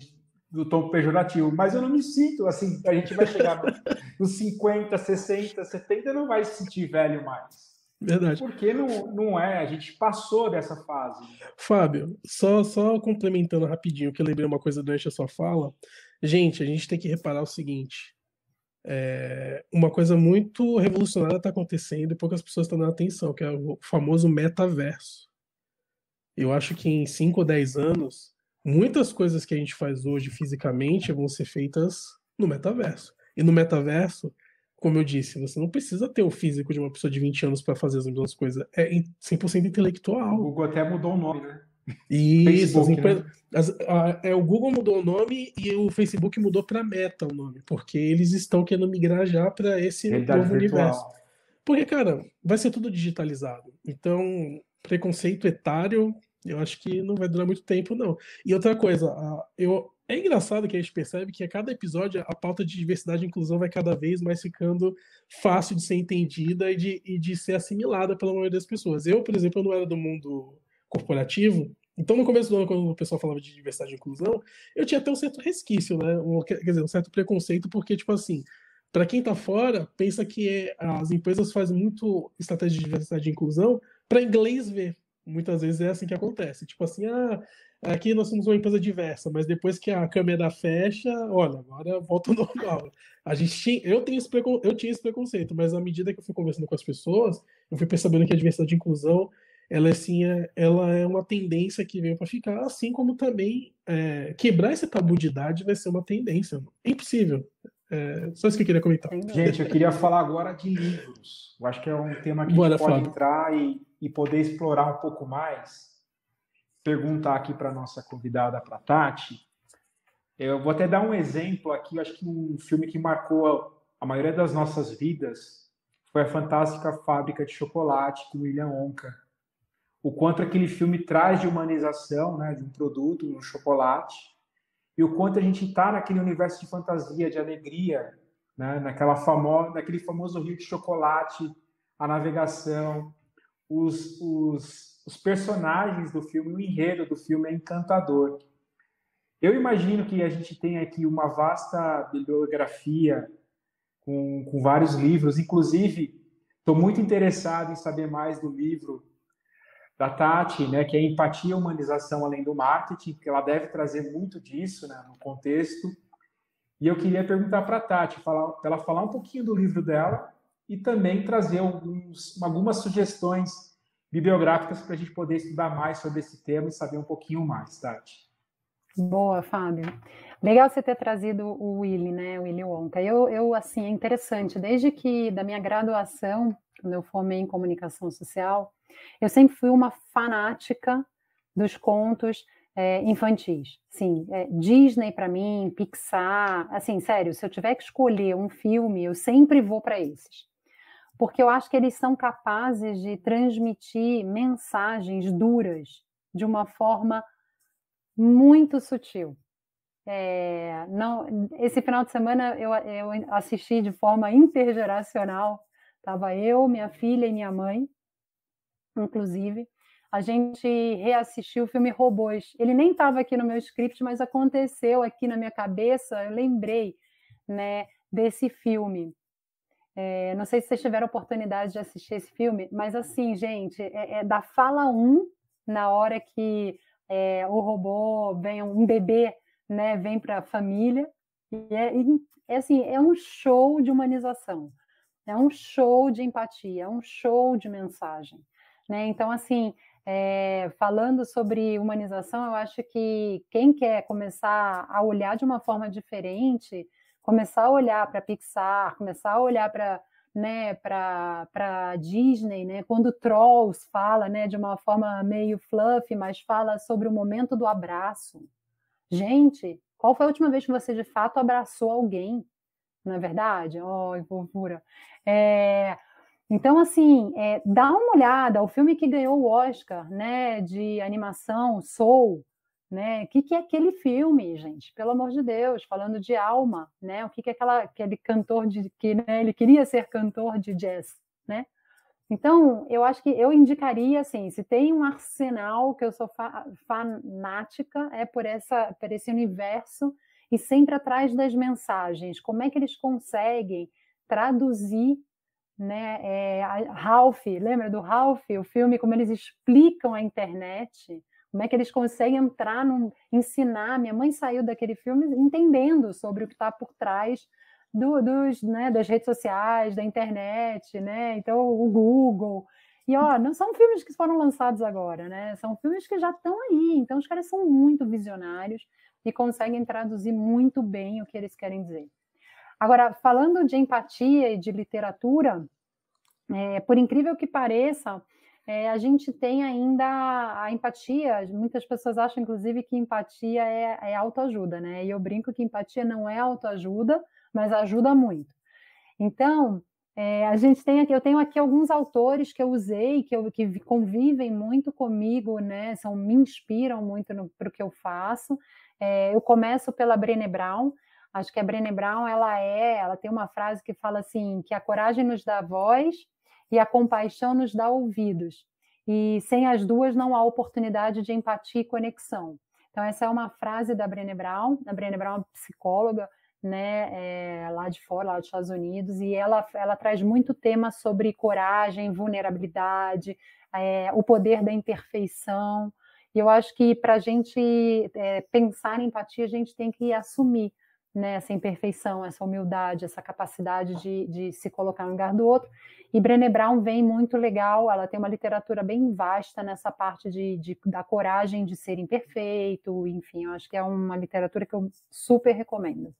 do tom pejorativo, mas eu não me sinto assim. A gente vai chegar nos 50, 60, 70, não vai se sentir velho mais. Verdade. Porque não, não é, a gente passou dessa fase.
Fábio, só, só complementando rapidinho, que eu lembrei uma coisa durante a sua fala. Gente, a gente tem que reparar o seguinte: é, uma coisa muito revolucionária está acontecendo e poucas pessoas estão dando atenção, que é o famoso metaverso. Eu acho que em 5 ou 10 anos muitas coisas que a gente faz hoje fisicamente vão ser feitas no metaverso. E no metaverso, como eu disse, você não precisa ter o físico de uma pessoa de 20 anos para fazer as mesmas coisas. É 100% intelectual. O Google até mudou o nome, né? Isso, Facebook, né? as, a, é, o Google mudou o nome e o Facebook mudou para Meta o nome, porque eles estão querendo migrar já para esse novo virtual. universo. Porque, cara, vai ser tudo digitalizado. Então, preconceito etário eu acho que não vai durar muito tempo, não. E outra coisa, eu, é engraçado que a gente percebe que a cada episódio a pauta de diversidade e inclusão vai cada vez mais ficando fácil de ser entendida e de, e de ser assimilada pela maioria das pessoas. Eu, por exemplo, eu não era do mundo corporativo, então no começo do ano, quando o pessoal falava de diversidade e inclusão, eu tinha até um certo resquício, né? Um, quer dizer, um certo preconceito, porque, tipo assim, para quem está fora, pensa que as empresas fazem muito estratégia de diversidade e inclusão para inglês ver muitas vezes é assim que acontece. Tipo assim, ah, aqui nós somos uma empresa diversa, mas depois que a câmera fecha, olha, agora volta ao normal. A gente tinha, eu, tenho esse eu tinha esse preconceito, mas à medida que eu fui conversando com as pessoas, eu fui percebendo que a diversidade e inclusão ela assim é, ela é uma tendência que veio para ficar, assim como também é, quebrar esse tabu de idade vai ser uma tendência. É impossível. É, só isso que eu queria comentar. Gente, eu queria falar agora de livros. Eu
acho que é um tema que Bora, a gente pode Flávio. entrar e e poder explorar um pouco mais, perguntar aqui para nossa convidada, para Tati. Eu vou até dar um exemplo aqui, acho que um filme que marcou a maioria das nossas vidas foi a Fantástica Fábrica de Chocolate com William Onca. O quanto aquele filme traz de humanização, né, de um produto, um chocolate, e o quanto a gente está naquele universo de fantasia, de alegria, né, naquela famo naquele famoso rio de chocolate, a navegação, os, os, os personagens do filme, o enredo do filme é encantador. Eu imagino que a gente tem aqui uma vasta bibliografia com, com vários livros, inclusive estou muito interessado em saber mais do livro da Tati, né, que é Empatia e Humanização Além do Marketing, porque ela deve trazer muito disso né, no contexto. E eu queria perguntar para a Tati, falar, ela falar um pouquinho do livro dela e também trazer alguns, algumas sugestões bibliográficas para a gente poder estudar mais sobre esse tema e saber um pouquinho mais, Tati.
Boa, Fábio. Legal você ter trazido o Willy, né, o Willy Wonka. Eu, eu, assim, é interessante, desde que da minha graduação, quando eu formei em comunicação social, eu sempre fui uma fanática dos contos é, infantis. Sim, é, Disney para mim, Pixar, assim, sério, se eu tiver que escolher um filme, eu sempre vou para esses porque eu acho que eles são capazes de transmitir mensagens duras de uma forma muito sutil. É, não, esse final de semana eu, eu assisti de forma intergeracional. Estava eu, minha filha e minha mãe, inclusive. A gente reassistiu o filme Robôs. Ele nem estava aqui no meu script, mas aconteceu aqui na minha cabeça. Eu lembrei, né, desse filme. É, não sei se vocês tiveram oportunidade de assistir esse filme, mas assim, gente, é, é da fala 1, na hora que é, o robô vem, um bebê, né, vem para a família, é, e é, assim, é um show de humanização, é um show de empatia, é um show de mensagem, né, então assim, é, falando sobre humanização, eu acho que quem quer começar a olhar de uma forma diferente, começar a olhar para Pixar, começar a olhar para né, para Disney, né, quando Trolls fala né, de uma forma meio fluff, mas fala sobre o momento do abraço. Gente, qual foi a última vez que você de fato abraçou alguém? Não é verdade? Oh, que É, então, assim, é, dá uma olhada. O filme que ganhou o Oscar né, de animação, Soul, né? O que, que é aquele filme, gente? Pelo amor de Deus, falando de alma, né? O que, que é aquela, aquele cantor de que né? ele queria ser cantor de jazz, né? Então, eu acho que eu indicaria assim, se tem um arsenal que eu sou fa fanática é por essa, por esse universo e sempre atrás das mensagens. Como é que eles conseguem traduzir né, é, Ralph, lembra do Ralph, o filme, como eles explicam a internet, como é que eles conseguem entrar, num, ensinar? Minha mãe saiu daquele filme entendendo sobre o que está por trás do, dos, né, das redes sociais, da internet, né? Então, o Google. E ó, não são filmes que foram lançados agora, né? São filmes que já estão aí. Então, os caras são muito visionários e conseguem traduzir muito bem o que eles querem dizer. Agora, falando de empatia e de literatura, é, por incrível que pareça, é, a gente tem ainda a empatia. Muitas pessoas acham, inclusive, que empatia é, é autoajuda, né? E eu brinco que empatia não é autoajuda, mas ajuda muito. Então, é, a gente tem aqui, eu tenho aqui alguns autores que eu usei, que, eu, que convivem muito comigo, né? São, me inspiram muito para o que eu faço. É, eu começo pela Brené Brown. Acho que a Brené Brown, ela é, ela tem uma frase que fala assim, que a coragem nos dá voz, e a compaixão nos dá ouvidos. E sem as duas não há oportunidade de empatia e conexão. Então essa é uma frase da Brené Brown. A Brené Brown é psicóloga, né, é, lá de fora, lá dos Estados Unidos, e ela, ela traz muito tema sobre coragem, vulnerabilidade, é, o poder da imperfeição. E eu acho que para a gente é, pensar em empatia, a gente tem que assumir né, essa imperfeição, essa humildade, essa capacidade de, de, se colocar no lugar do outro. E Brené Brown vem muito legal, ela tem uma literatura bem vasta nessa parte de, de, da coragem de ser imperfeito, enfim, eu acho que é uma literatura que eu super recomendo.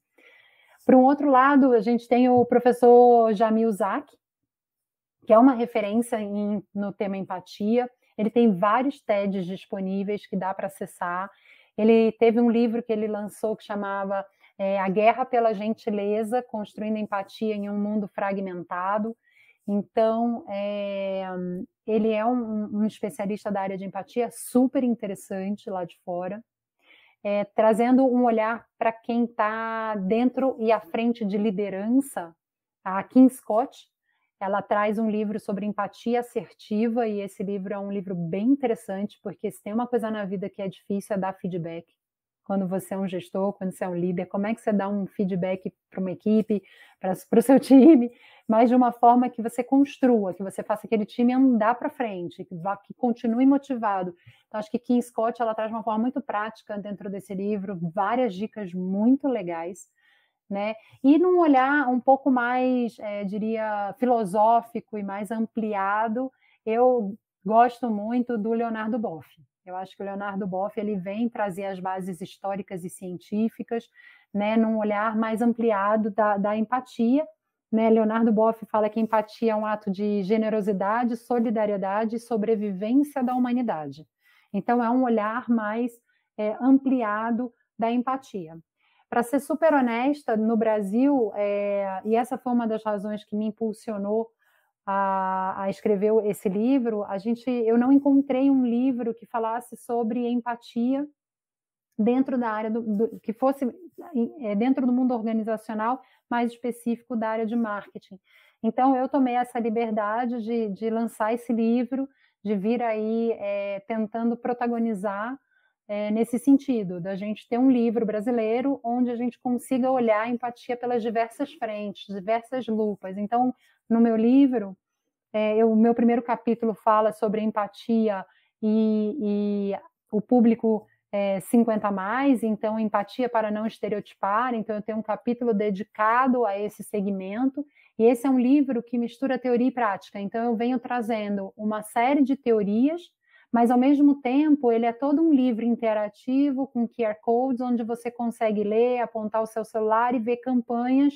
Para um outro lado, a gente tem o professor Jamil Zak, que é uma referência em, no tema empatia. Ele tem vários TEDs disponíveis que dá para acessar. Ele teve um livro que ele lançou que chamava é, a guerra pela gentileza, construindo empatia em um mundo fragmentado. Então, é, ele é um, um, especialista da área de empatia super interessante lá de fora, é, trazendo um olhar para quem está dentro e à frente de liderança. A Kim Scott, ela traz um livro sobre empatia assertiva, e esse livro é um livro bem interessante, porque se tem uma coisa na vida que é difícil é dar feedback quando você é um gestor, quando você é um líder, como é que você dá um feedback para uma equipe, para o seu time, mas de uma forma que você construa, que você faça aquele time andar para frente, que, vá, que continue motivado. Então, acho que Kim Scott ela traz uma forma muito prática dentro desse livro, várias dicas muito legais. Né? E num olhar um pouco mais, é, diria, filosófico e mais ampliado, eu gosto muito do Leonardo Boff. Eu acho que o Leonardo Boff ele vem trazer as bases históricas e científicas, né, num olhar mais ampliado da, da empatia. Né? Leonardo Boff fala que empatia é um ato de generosidade, solidariedade e sobrevivência da humanidade. Então, é um olhar mais é, ampliado da empatia. Para ser super honesta, no Brasil, é, e essa foi uma das razões que me impulsionou a, a escrever esse livro, a gente, eu não encontrei um livro que falasse sobre empatia dentro da área do, do, que fosse é, dentro do mundo organizacional mais específico da área de marketing. Então eu tomei essa liberdade de, de lançar esse livro, de vir aí é, tentando protagonizar é, nesse sentido, da gente ter um livro brasileiro onde a gente consiga olhar a empatia pelas diversas frentes, diversas lupas. Então, no meu livro, é, o meu primeiro capítulo fala sobre empatia e, e o público é, 50 mais, então empatia para não estereotipar. Então, eu tenho um capítulo dedicado a esse segmento. E esse é um livro que mistura teoria e prática. Então, eu venho trazendo uma série de teorias mas ao mesmo tempo ele é todo um livro interativo com QR codes onde você consegue ler, apontar o seu celular e ver campanhas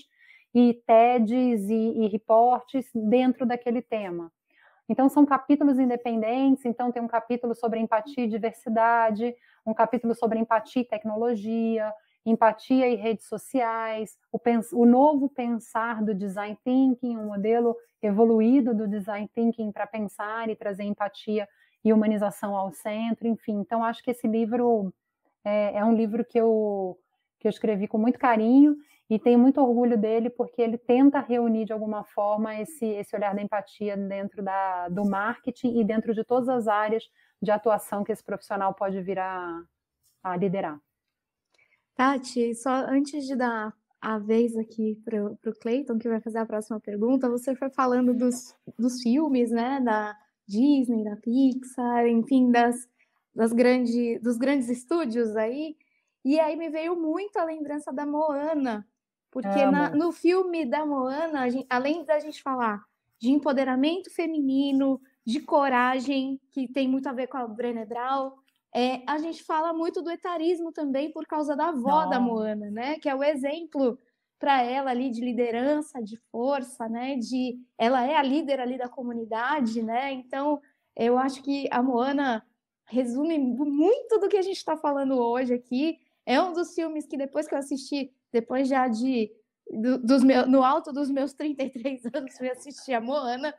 e TEDs e, e reportes dentro daquele tema. Então são capítulos independentes, então tem um capítulo sobre empatia e diversidade, um capítulo sobre empatia e tecnologia, empatia e redes sociais, o, o, novo pensar do design thinking, um modelo evoluído do design thinking para pensar e trazer empatia e humanização ao centro, enfim. Então, acho que esse livro é, é um livro que eu, que eu escrevi com muito carinho e tenho muito orgulho dele, porque ele tenta reunir de alguma forma esse, esse olhar da empatia dentro da, do marketing e dentro de todas as áreas de atuação que esse profissional pode vir a, a liderar.
Tati, só antes de dar a vez aqui para o Cleiton, que vai fazer a próxima pergunta, você foi falando dos, dos filmes, né, da, Disney, da Pixar, enfim, das, das grande, dos grandes estúdios aí. E aí me veio muito a lembrança da Moana, porque na, no filme da Moana, gente, além da gente falar de empoderamento feminino, de coragem, que tem muito a ver com a Brené Brown, é, a gente fala muito do etarismo também por causa da avó Não. da Moana, né? Que é o exemplo para ela ali de liderança, de força, né? De ela é a líder ali da comunidade, né? Então eu acho que a Moana resume muito do que a gente está falando hoje aqui. É um dos filmes que depois que eu assisti, depois já de do, dos meus no alto dos meus 33 anos, fui assistir a Moana,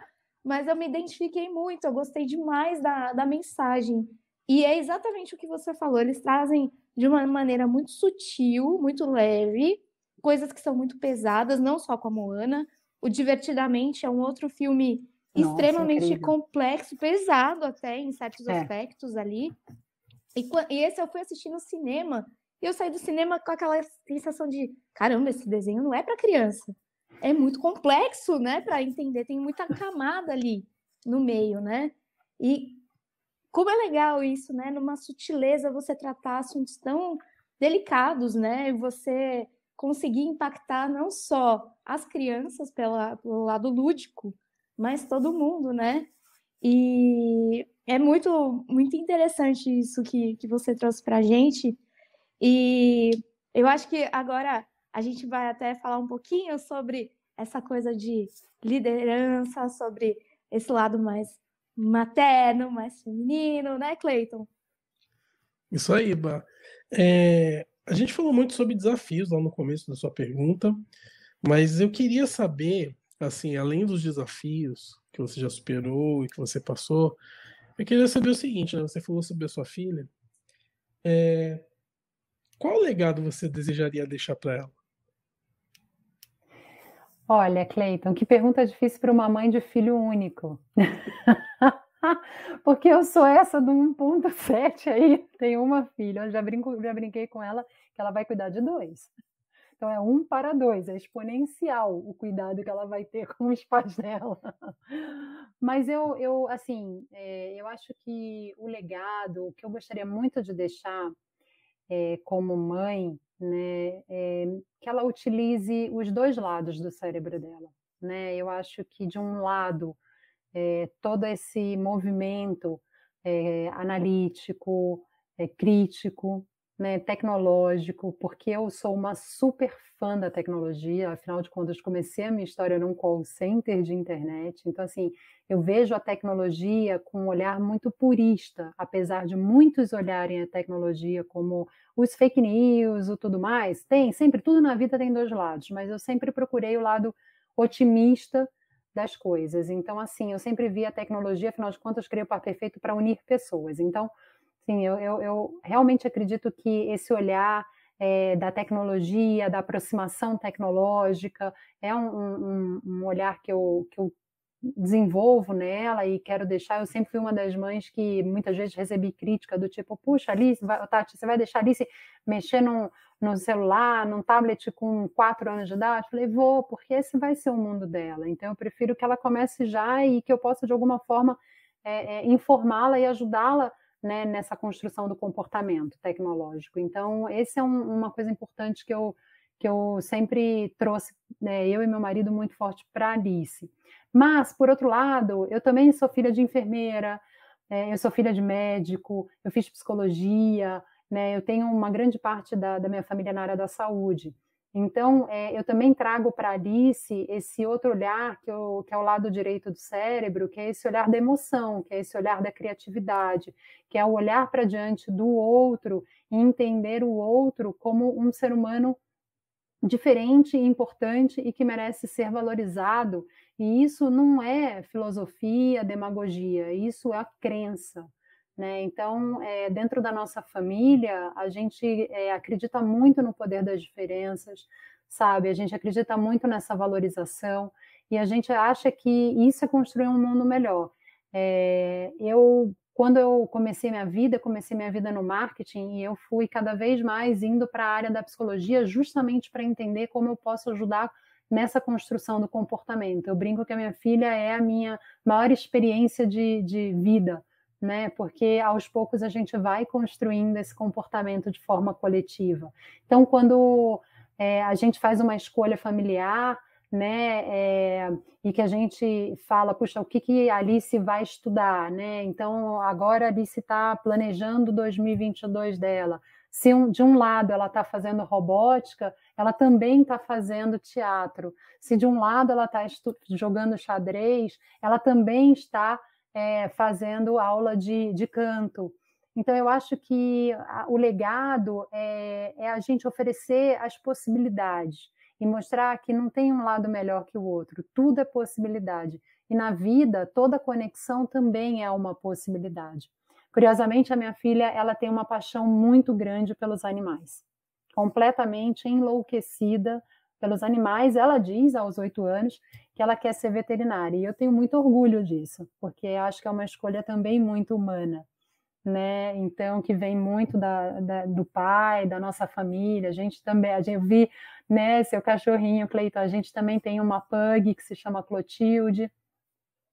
mas eu me identifiquei muito, eu gostei demais da, da mensagem. E é exatamente o que você falou, eles trazem de uma maneira muito sutil, muito leve, coisas que são muito pesadas, não só com a Moana. O Divertidamente é um outro filme Nossa, é extremamente incrível. complexo, pesado até em certos é. aspectos ali. E, e, esse eu fui assistir no cinema. E eu saí do cinema com aquela sensação de: caramba, esse desenho não é para criança. É muito complexo, né, para entender. Tem muita camada ali no meio, né? E como é legal isso, né? Numa sutileza você tratar assuntos tão delicados, né? E você conseguir impactar não só as crianças pela, pelo lado lúdico, mas todo mundo, né? E é muito, muito interessante isso que, que você trouxe para a gente. E eu acho que agora a gente vai até falar um pouquinho sobre essa coisa de liderança, sobre esse lado mais materno, mais feminino, né, Cleiton?
Isso aí, Ba. É, a gente falou muito sobre desafios lá no começo da sua pergunta, mas eu queria saber, assim, além dos desafios que você já superou e que você passou, eu queria saber o seguinte, né? Você falou sobre a sua filha. É... Qual legado você desejaria deixar para ela?
Olha, Cleiton, que pergunta difícil para uma mãe de filho único. Porque eu sou essa do 1.7 aí, tenho uma filha, eu já, brinco, já brinquei com ela que ela vai cuidar de dois. Então é um para dois, é exponencial o cuidado que ela vai ter com os pais dela. Mas eu, eu assim, é, eu acho que o legado, o que eu gostaria muito de deixar é, como mãe, né, é, que ela utilize os dois lados do cérebro dela. Né? Eu acho que de um lado é, todo esse movimento é, analítico, é, crítico, né, tecnológico, porque eu sou uma super fã da tecnologia, afinal de contas, comecei a minha história num call center de internet, então, assim, eu vejo a tecnologia com um olhar muito purista, apesar de muitos olharem a tecnologia como os fake news e tudo mais, tem, sempre, tudo na vida tem dois lados, mas eu sempre procurei o lado otimista das coisas. Então, assim, eu sempre vi a tecnologia, afinal de contas, criei o par perfeito para unir pessoas. Então, sim, eu, eu, eu, realmente acredito que esse olhar é, da tecnologia, da aproximação tecnológica, é um, um, um olhar que eu, que eu desenvolvo nela e quero deixar. Eu sempre fui uma das mães que muitas vezes recebi crítica do tipo, puxa, Alice, vai, Tati, você vai deixar Alice mexer num, no celular, num tablet com quatro anos de idade? Falei, vou, porque esse vai ser o mundo dela. Então, eu prefiro que ela comece já e que eu possa, de alguma forma, é, é, informá-la e ajudá-la né, nessa construção do comportamento tecnológico. Então, essa é um, uma coisa importante que eu, que eu sempre trouxe, né, eu e meu marido, muito forte para Alice. Mas, por outro lado, eu também sou filha de enfermeira, é, eu sou filha de médico, eu fiz psicologia, né? Eu tenho uma grande parte da, da minha família na área da saúde. Então, é, eu também trago para Alice esse outro olhar que, eu, que, é o lado direito do cérebro, que é esse olhar da emoção, que é esse olhar da criatividade, que é o olhar para diante do outro e entender o outro como um ser humano diferente, importante e que merece ser valorizado. E isso não é filosofia, demagogia, isso é a crença. Né? Então, é, dentro da nossa família, a gente é, acredita muito no poder das diferenças, sabe? A gente acredita muito nessa valorização e a gente acha que isso é construir um mundo melhor. É, eu, quando eu comecei minha vida, comecei minha vida no marketing e eu fui cada vez mais indo para a área da psicologia, justamente para entender como eu posso ajudar nessa construção do comportamento. Eu brinco que a minha filha é a minha maior experiência de, de vida né? Porque aos poucos a gente vai construindo esse comportamento de forma coletiva. Então, quando é, a gente faz uma escolha familiar, né? É, e que a gente fala, puxa, o que, que a Alice vai estudar, né? Então, agora a Alice está planejando 2022 dela. Se um, de um lado ela está fazendo robótica, ela também está fazendo teatro. Se de um lado ela tá está jogando xadrez, ela também está é, fazendo aula de, de canto. Então, eu acho que a, o legado é, é a gente oferecer as possibilidades e mostrar que não tem um lado melhor que o outro, tudo é possibilidade. E na vida, toda conexão também é uma possibilidade. Curiosamente, a minha filha, ela tem uma paixão muito grande pelos animais. Completamente enlouquecida pelos animais, ela diz aos oito anos, que ela quer ser veterinária. E eu tenho muito orgulho disso, porque acho que é uma escolha também muito humana, né? Então, que vem muito da, da, do pai, da nossa família. A gente também, a gente vi, né, seu cachorrinho, Cleiton, a gente também tem uma pug que se chama Clotilde.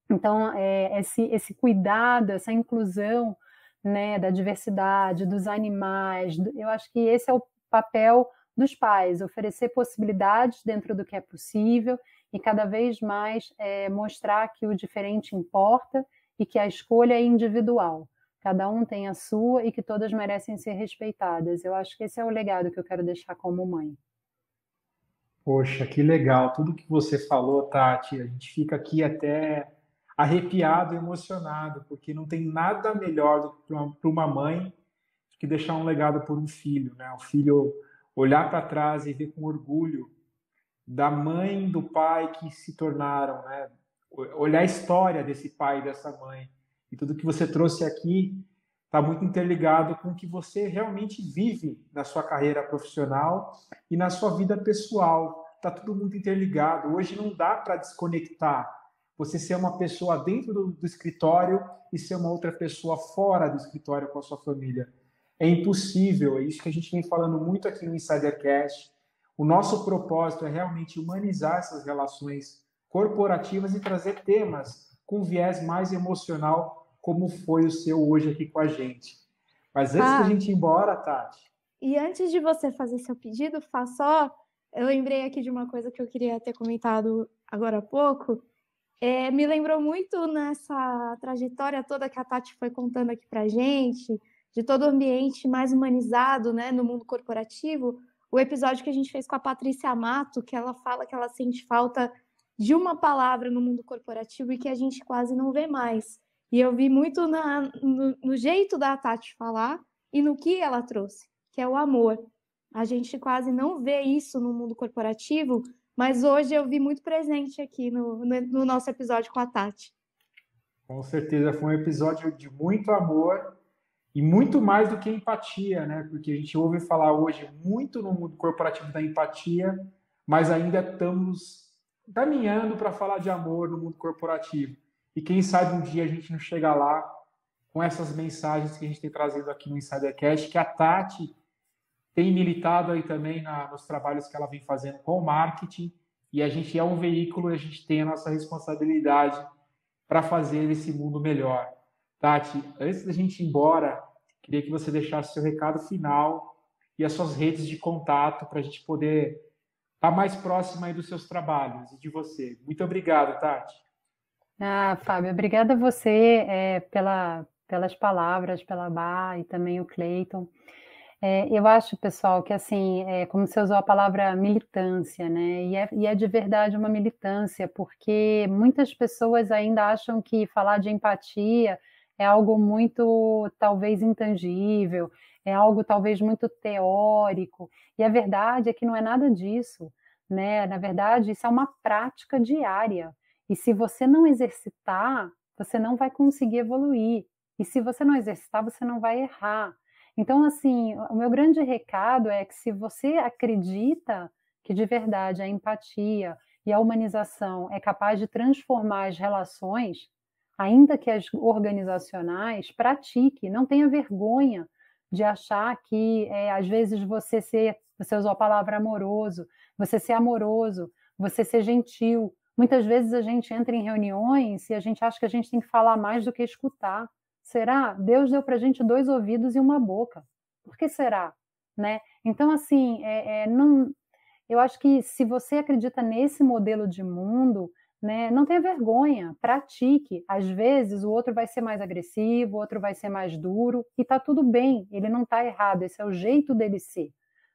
Então, é, esse, esse cuidado, essa inclusão, né, da diversidade, dos animais, eu acho que esse é o papel dos pais, oferecer possibilidades dentro do que é possível e cada vez mais é, mostrar que o diferente importa e que a escolha é individual. Cada um tem a sua e que todas merecem ser respeitadas. Eu acho que esse é o legado que eu quero deixar como mãe.
Poxa, que legal. Tudo que você falou, Tati, a gente fica aqui até arrepiado, emocionado, porque não tem nada melhor para uma mãe do que deixar um legado por um filho, né? O filho olhar para trás e ver com orgulho da mãe do pai que se tornaram, né? olhar a história desse pai e dessa mãe e tudo que você trouxe aqui está muito interligado com o que você realmente vive na sua carreira profissional e na sua vida pessoal. Está tudo muito interligado. Hoje não dá para desconectar você ser uma pessoa dentro do, do, escritório e ser uma outra pessoa fora do escritório com a sua família. É impossível, é isso que a gente vem falando muito aqui no Insidercast, o nosso propósito é realmente humanizar essas relações corporativas e trazer temas com viés mais emocional, como foi o seu hoje aqui com a gente. Mas antes ah, da gente ir embora, Tati.
E antes de você fazer seu pedido, faça só. Eu lembrei aqui de uma coisa que eu queria ter comentado agora há pouco. É, me lembrou muito nessa trajetória toda que a Tati foi contando aqui para gente, de todo o ambiente mais humanizado né, no mundo corporativo, o episódio que a gente fez com a Patrícia Mato, que ela fala que ela sente falta de uma palavra no mundo corporativo e que a gente quase não vê mais. E eu vi muito na, no, no jeito da Tati falar e no que ela trouxe, que é o amor. A gente quase não vê isso no mundo corporativo, mas hoje eu vi muito presente aqui no, no, no nosso episódio com a Tati.
Com certeza, foi um episódio de muito amor e muito mais do que empatia, né? Porque a gente ouve falar hoje muito no mundo corporativo da empatia, mas ainda estamos caminhando para falar de amor no mundo corporativo. E quem sabe um dia a gente não chega lá com essas mensagens que a gente tem trazido aqui no Insidercast, que a Tati tem militado aí também na, nos trabalhos que ela vem fazendo com o marketing, e a gente é um veículo, a gente tem a nossa responsabilidade para fazer esse mundo melhor. Tati, antes da gente ir embora, queria que você deixasse seu recado final e as suas redes de contato para a gente poder estar tá mais próximo aí dos seus trabalhos e de você. Muito obrigado, Tati.
Ah, Fábio, obrigada a você é, pela, pelas palavras, pela Bá e também o Cleiton. É, eu acho, pessoal, que assim, é, como você usou a palavra militância, né? E é, e é, de verdade uma militância, porque muitas pessoas ainda acham que falar de empatia é algo muito, talvez, intangível, é algo, talvez, muito teórico. E a verdade é que não é nada disso. Né? Na verdade, isso é uma prática diária. E se você não exercitar, você não vai conseguir evoluir. E se você não exercitar, você não vai errar. Então, assim, o meu grande recado é que se você acredita que de verdade a empatia e a humanização é capaz de transformar as relações, ainda que as organizacionais, pratique, não tenha vergonha de achar que é, às vezes você ser, você usou a palavra amoroso, você ser amoroso, você ser gentil. Muitas vezes a gente entra em reuniões e a gente acha que a gente tem que falar mais do que escutar. Será? Deus deu para a gente dois ouvidos e uma boca. Por que será? Né? Então, assim, é, é, não, eu acho que se você acredita nesse modelo de mundo, né? Não tenha vergonha, pratique. Às vezes o outro vai ser mais agressivo, o outro vai ser mais duro, e tá tudo bem, ele não tá errado, esse é o jeito dele ser.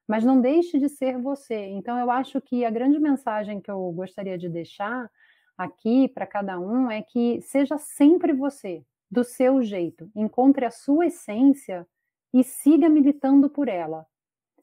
Mas não deixe de ser você. Então eu acho que a grande mensagem que eu gostaria de deixar aqui para cada um é que seja sempre você, do seu jeito. Encontre a sua essência e siga militando por ela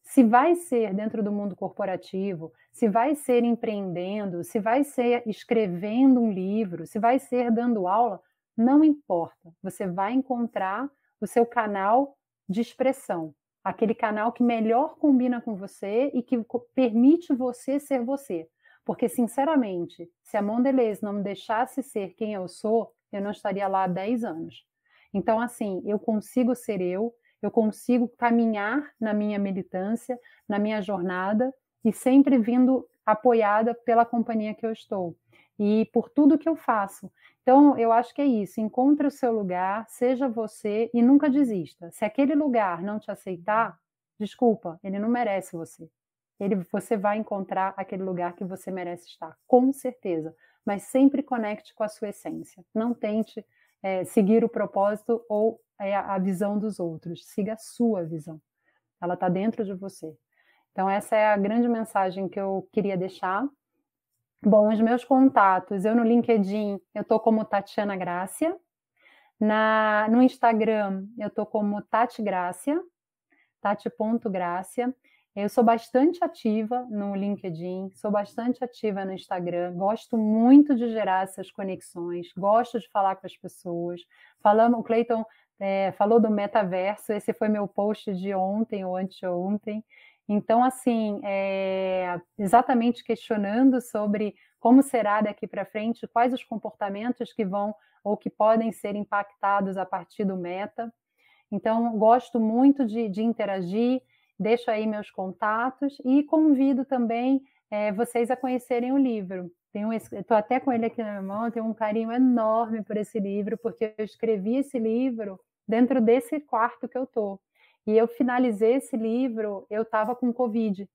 se vai ser dentro do mundo corporativo, se vai ser empreendendo, se vai ser escrevendo um livro, se vai ser dando aula, não importa. Você vai encontrar o seu canal de expressão, aquele canal que melhor combina com você e que permite você ser você. Porque, sinceramente, se a Mondelez não me deixasse ser quem eu sou, eu não estaria lá há 10 anos. Então, assim, eu consigo ser eu, eu consigo caminhar na minha militância, na minha jornada e sempre vindo apoiada pela companhia que eu estou e por tudo que eu faço. Então, eu acho que é isso. Encontre o seu lugar, seja você e nunca desista. Se aquele lugar não te aceitar, desculpa, ele não merece você. Ele, você vai encontrar aquele lugar que você merece estar, com certeza. Mas sempre conecte com a sua essência. Não tente é, seguir o propósito ou é, a visão dos outros. Siga a sua visão. Ela está dentro de você. Então, essa é a grande mensagem que eu queria deixar. Bom, os meus contatos, eu no LinkedIn, eu tô como Tatiana Grácia. Na, no Instagram, eu tô como Tati Grácia, tati.grácia. Eu sou bastante ativa no LinkedIn, sou bastante ativa no Instagram, gosto muito de gerar essas conexões, gosto de falar com as pessoas. Falando, o Cleiton é, falou do metaverso, esse foi meu post de ontem ou anteontem. Então, assim, é, exatamente questionando sobre como será daqui para frente, quais os comportamentos que vão ou que podem ser impactados a partir do meta. Então, gosto muito de, de interagir, deixo aí meus contatos e convido também é, vocês a conhecerem o livro. Estou até com ele aqui na minha mão, tenho um carinho enorme por esse livro, porque eu escrevi esse livro dentro desse quarto que eu estou. E eu finalizei esse livro, eu estava com Covid.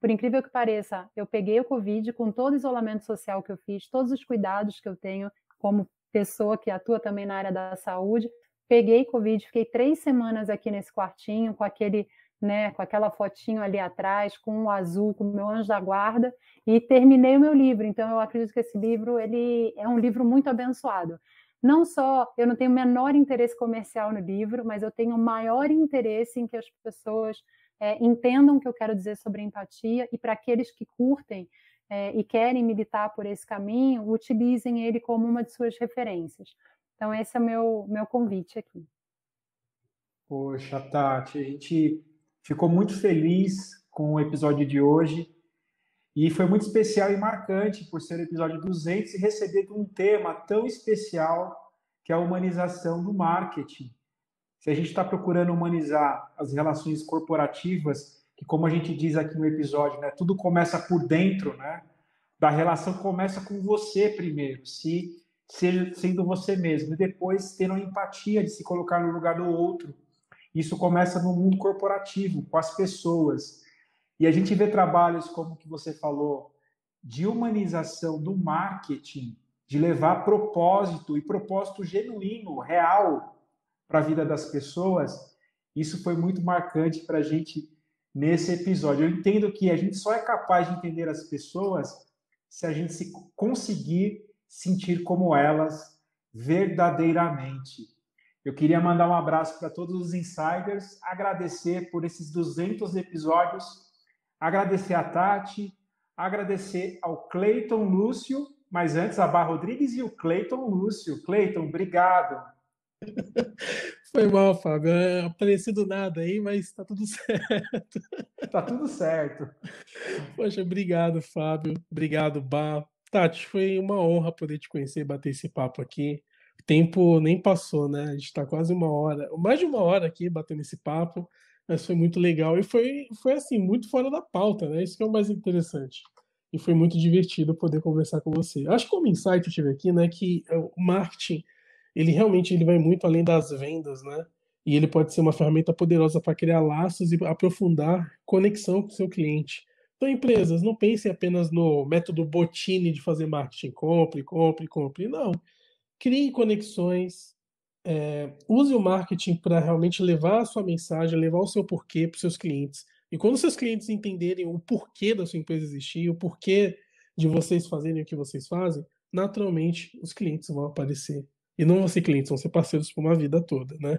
Por incrível que pareça, eu peguei o Covid com todo o isolamento social que eu fiz, todos os cuidados que eu tenho como pessoa que atua também na área da saúde. Peguei Covid, fiquei três semanas aqui nesse quartinho, com aquele né, com aquela fotinho ali atrás, com o azul, com o meu anjo da guarda, e terminei o meu livro. Então eu acredito que esse livro ele é um livro muito abençoado. Não só eu não tenho o menor interesse comercial no livro, mas eu tenho o maior interesse em que as pessoas é, entendam o que eu quero dizer sobre empatia e para aqueles que curtem é, e querem militar por esse caminho, utilizem ele como uma de suas referências. Então esse é o meu, meu convite aqui.
Poxa, Tati, a gente ficou muito feliz com o episódio de hoje. E foi muito especial e marcante por ser o episódio 200 e receber um tema tão especial que é a humanização do marketing. Se a gente está procurando humanizar as relações corporativas, que como a gente diz aqui no episódio, né, tudo começa por dentro, né? Da relação começa com você primeiro, se sendo você mesmo, e depois ter uma empatia de se colocar no lugar do outro isso começa no mundo corporativo, com as pessoas. E a gente vê trabalhos como que você falou, de humanização do marketing, de levar propósito e propósito genuíno, real, para a vida das pessoas. Isso foi muito marcante para a gente nesse episódio. Eu entendo que a gente só é capaz de entender as pessoas se a gente se conseguir sentir como elas verdadeiramente. Eu queria mandar um abraço para todos os insiders, agradecer por esses 200 episódios, agradecer a Tati, agradecer ao Cleiton Lúcio, mas antes a Bar Rodrigues e o Cleiton Lúcio. Cleiton, obrigado.
Foi mal, Fábio. Aparecido é, apareci do nada aí, mas está tudo certo. Está tudo certo. Poxa, obrigado, Fábio. Obrigado, Bar. Tati, foi uma honra poder te conhecer, bater esse papo aqui tempo nem passou, né? A gente está quase uma hora, mais de uma hora aqui batendo esse papo, mas foi muito legal e foi, foi assim, muito fora da pauta, né? Isso que é o mais interessante. E foi muito divertido poder conversar com você. Acho que como insight eu tive aqui, né, que é o marketing, ele realmente ele vai muito além das vendas, né? E ele pode ser uma ferramenta poderosa para criar laços e aprofundar conexão com seu cliente. Então, empresas, não pensem apenas no método botine de fazer marketing, compre, compre, compre. Não crie conexões, é, use o marketing para realmente levar a sua mensagem, levar o seu porquê para os seus clientes. E quando seus clientes entenderem o porquê da sua empresa existir, o porquê de vocês fazerem o que vocês fazem, naturalmente os clientes vão aparecer. E não vão ser clientes, vão ser parceiros por uma vida toda, né?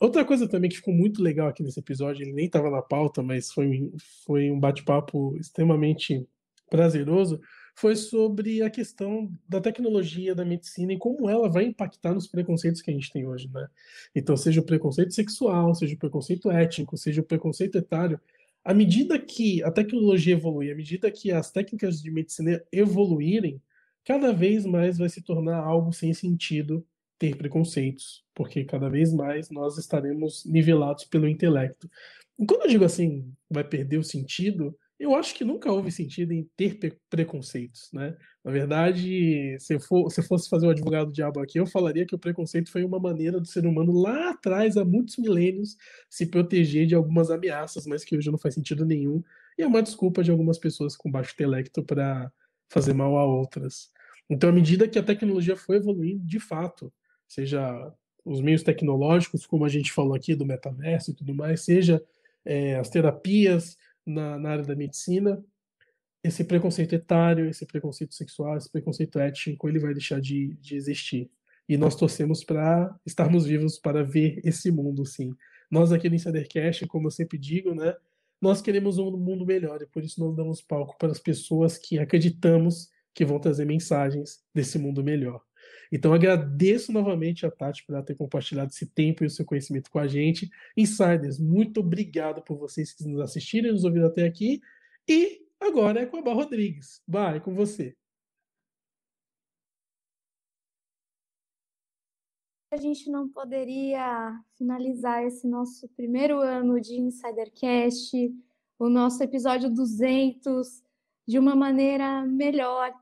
Outra coisa também que ficou muito legal aqui nesse episódio, ele nem estava na pauta, mas foi, foi um bate-papo extremamente prazeroso, foi sobre a questão da tecnologia da medicina e como ela vai impactar nos preconceitos que a gente tem hoje, né? Então, seja o preconceito sexual, seja o preconceito ético, seja o preconceito etário, à medida que a tecnologia evoluir, à medida que as técnicas de medicina evoluírem, cada vez mais vai se tornar algo sem sentido ter preconceitos, porque cada vez mais nós estaremos nivelados pelo intelecto. E quando eu digo assim, vai perder o sentido, eu acho que nunca houve sentido em ter preconceitos, né? Na verdade, se eu, for, se eu fosse fazer o advogado do diabo aqui, eu falaria que o preconceito foi uma maneira do ser humano lá atrás, há muitos milênios, se proteger de algumas ameaças, mas que hoje não faz sentido nenhum, e é uma desculpa de algumas pessoas com baixo intelecto para fazer mal a outras. Então, à medida que a tecnologia foi evoluindo, de fato, seja os meios tecnológicos, como a gente falou aqui do metaverso e tudo mais, seja é, as terapias, na, na área da medicina, esse preconceito etário, esse preconceito sexual, esse preconceito étnico, ele vai deixar de, de existir. E nós torcemos para estarmos vivos para ver esse mundo, sim. Nós aqui no Insidercast, como eu sempre digo, né, nós queremos um mundo melhor e por isso nós damos palco para as pessoas que acreditamos que vão trazer mensagens desse mundo melhor. Então agradeço novamente a Tati por ela ter compartilhado esse tempo e o seu conhecimento com a gente. Insiders, muito obrigado por vocês que nos assistirem, nos ouviram até aqui. E agora é com a Bar Rodrigues. Bar, é com você.
a gente não poderia finalizar esse nosso primeiro ano de Insidercast, o nosso episódio 200, de uma maneira melhor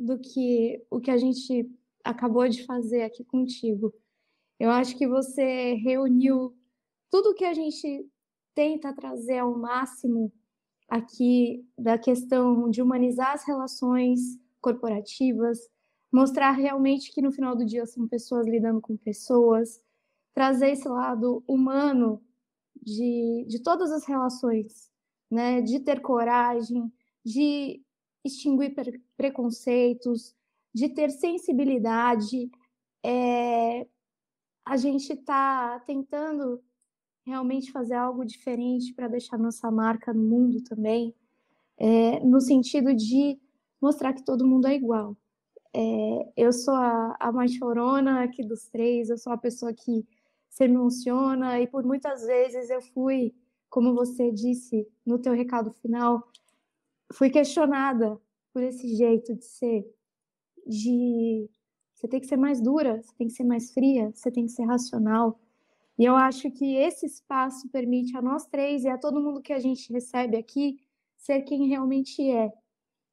do que o que a gente acabou de fazer aqui contigo. Eu acho que você reuniu tudo que a gente tenta trazer ao máximo aqui da questão de humanizar as relações corporativas, mostrar realmente que no final do dia são pessoas lidando com pessoas, trazer esse lado humano de, de todas as relações, né? de ter coragem, de extinguir preconceitos, de ter sensibilidade. É, a gente está tentando realmente fazer algo diferente para deixar nossa marca no mundo também, é, no sentido de mostrar que todo mundo é igual. É, eu sou a, a mais chorona aqui dos três, eu sou a pessoa que se emociona e por muitas vezes eu fui, como você disse no teu recado final, fui questionada por esse jeito de ser, de você tem que ser mais dura, você tem que ser mais fria, você tem que ser racional. E eu acho que esse espaço permite a nós três e a todo mundo que a gente recebe aqui ser quem realmente é.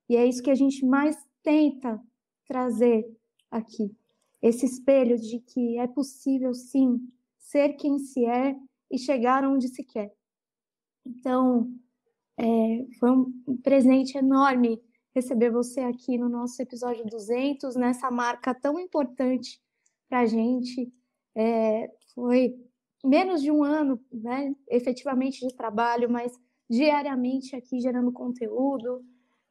E é isso que a gente mais tenta trazer aqui. Esse espelho de que é possível, sim, ser quem se é e chegar onde se quer. Então, é, foi um presente enorme receber você aqui no nosso episódio 200, nessa marca tão importante para a gente. É, foi menos de um ano, né, efetivamente, de trabalho, mas diariamente aqui gerando conteúdo.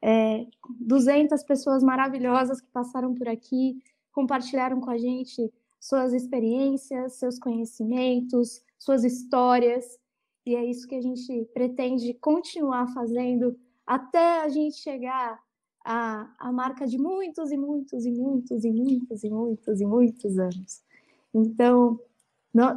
É, 200 pessoas maravilhosas que passaram por aqui, compartilharam com a gente suas experiências, seus conhecimentos, suas histórias. E é isso que a gente pretende continuar fazendo até a gente chegar a, a marca de muitos e muitos e muitos e muitos e muitos e muitos anos. Então,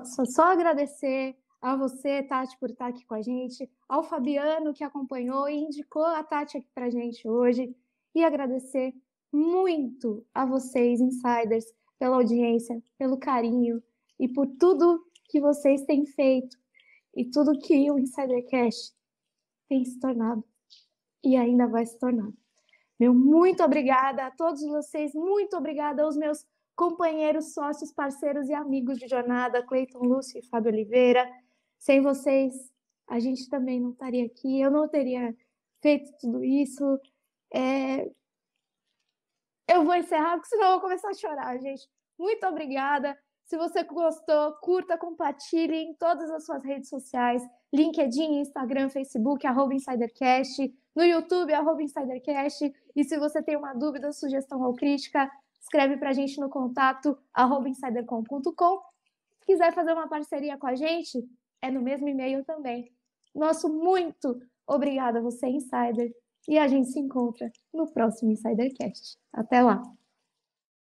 só, só agradecer a você, Tati, por estar aqui com a gente, ao Fabiano que acompanhou e indicou a Tati aqui para a gente hoje, e agradecer muito a vocês, insiders, pela audiência, pelo carinho e por tudo que vocês têm feito e tudo que o Insidercast tem se tornado e ainda vai se tornar. Meu muito obrigada a todos vocês, muito obrigada aos meus companheiros, sócios, parceiros e amigos de jornada, Cleiton Lúcio e Fábio Oliveira. Sem vocês, a gente também não estaria aqui, eu não teria feito tudo isso. É... Eu vou encerrar, porque senão eu vou começar a chorar, gente. Muito obrigada. Se você gostou, curta, compartilhe em todas as suas redes sociais, LinkedIn, Instagram, Facebook, arroba InsiderCast, no YouTube, arroba InsiderCast. E se você tem uma dúvida, sugestão ou crítica, escreve para a gente no contato, arroba insidercom.com. Se quiser fazer uma parceria com a gente, é no mesmo e-mail também. Nosso muito obrigado a você, Insider. E a gente se encontra no próximo InsiderCast. Até lá!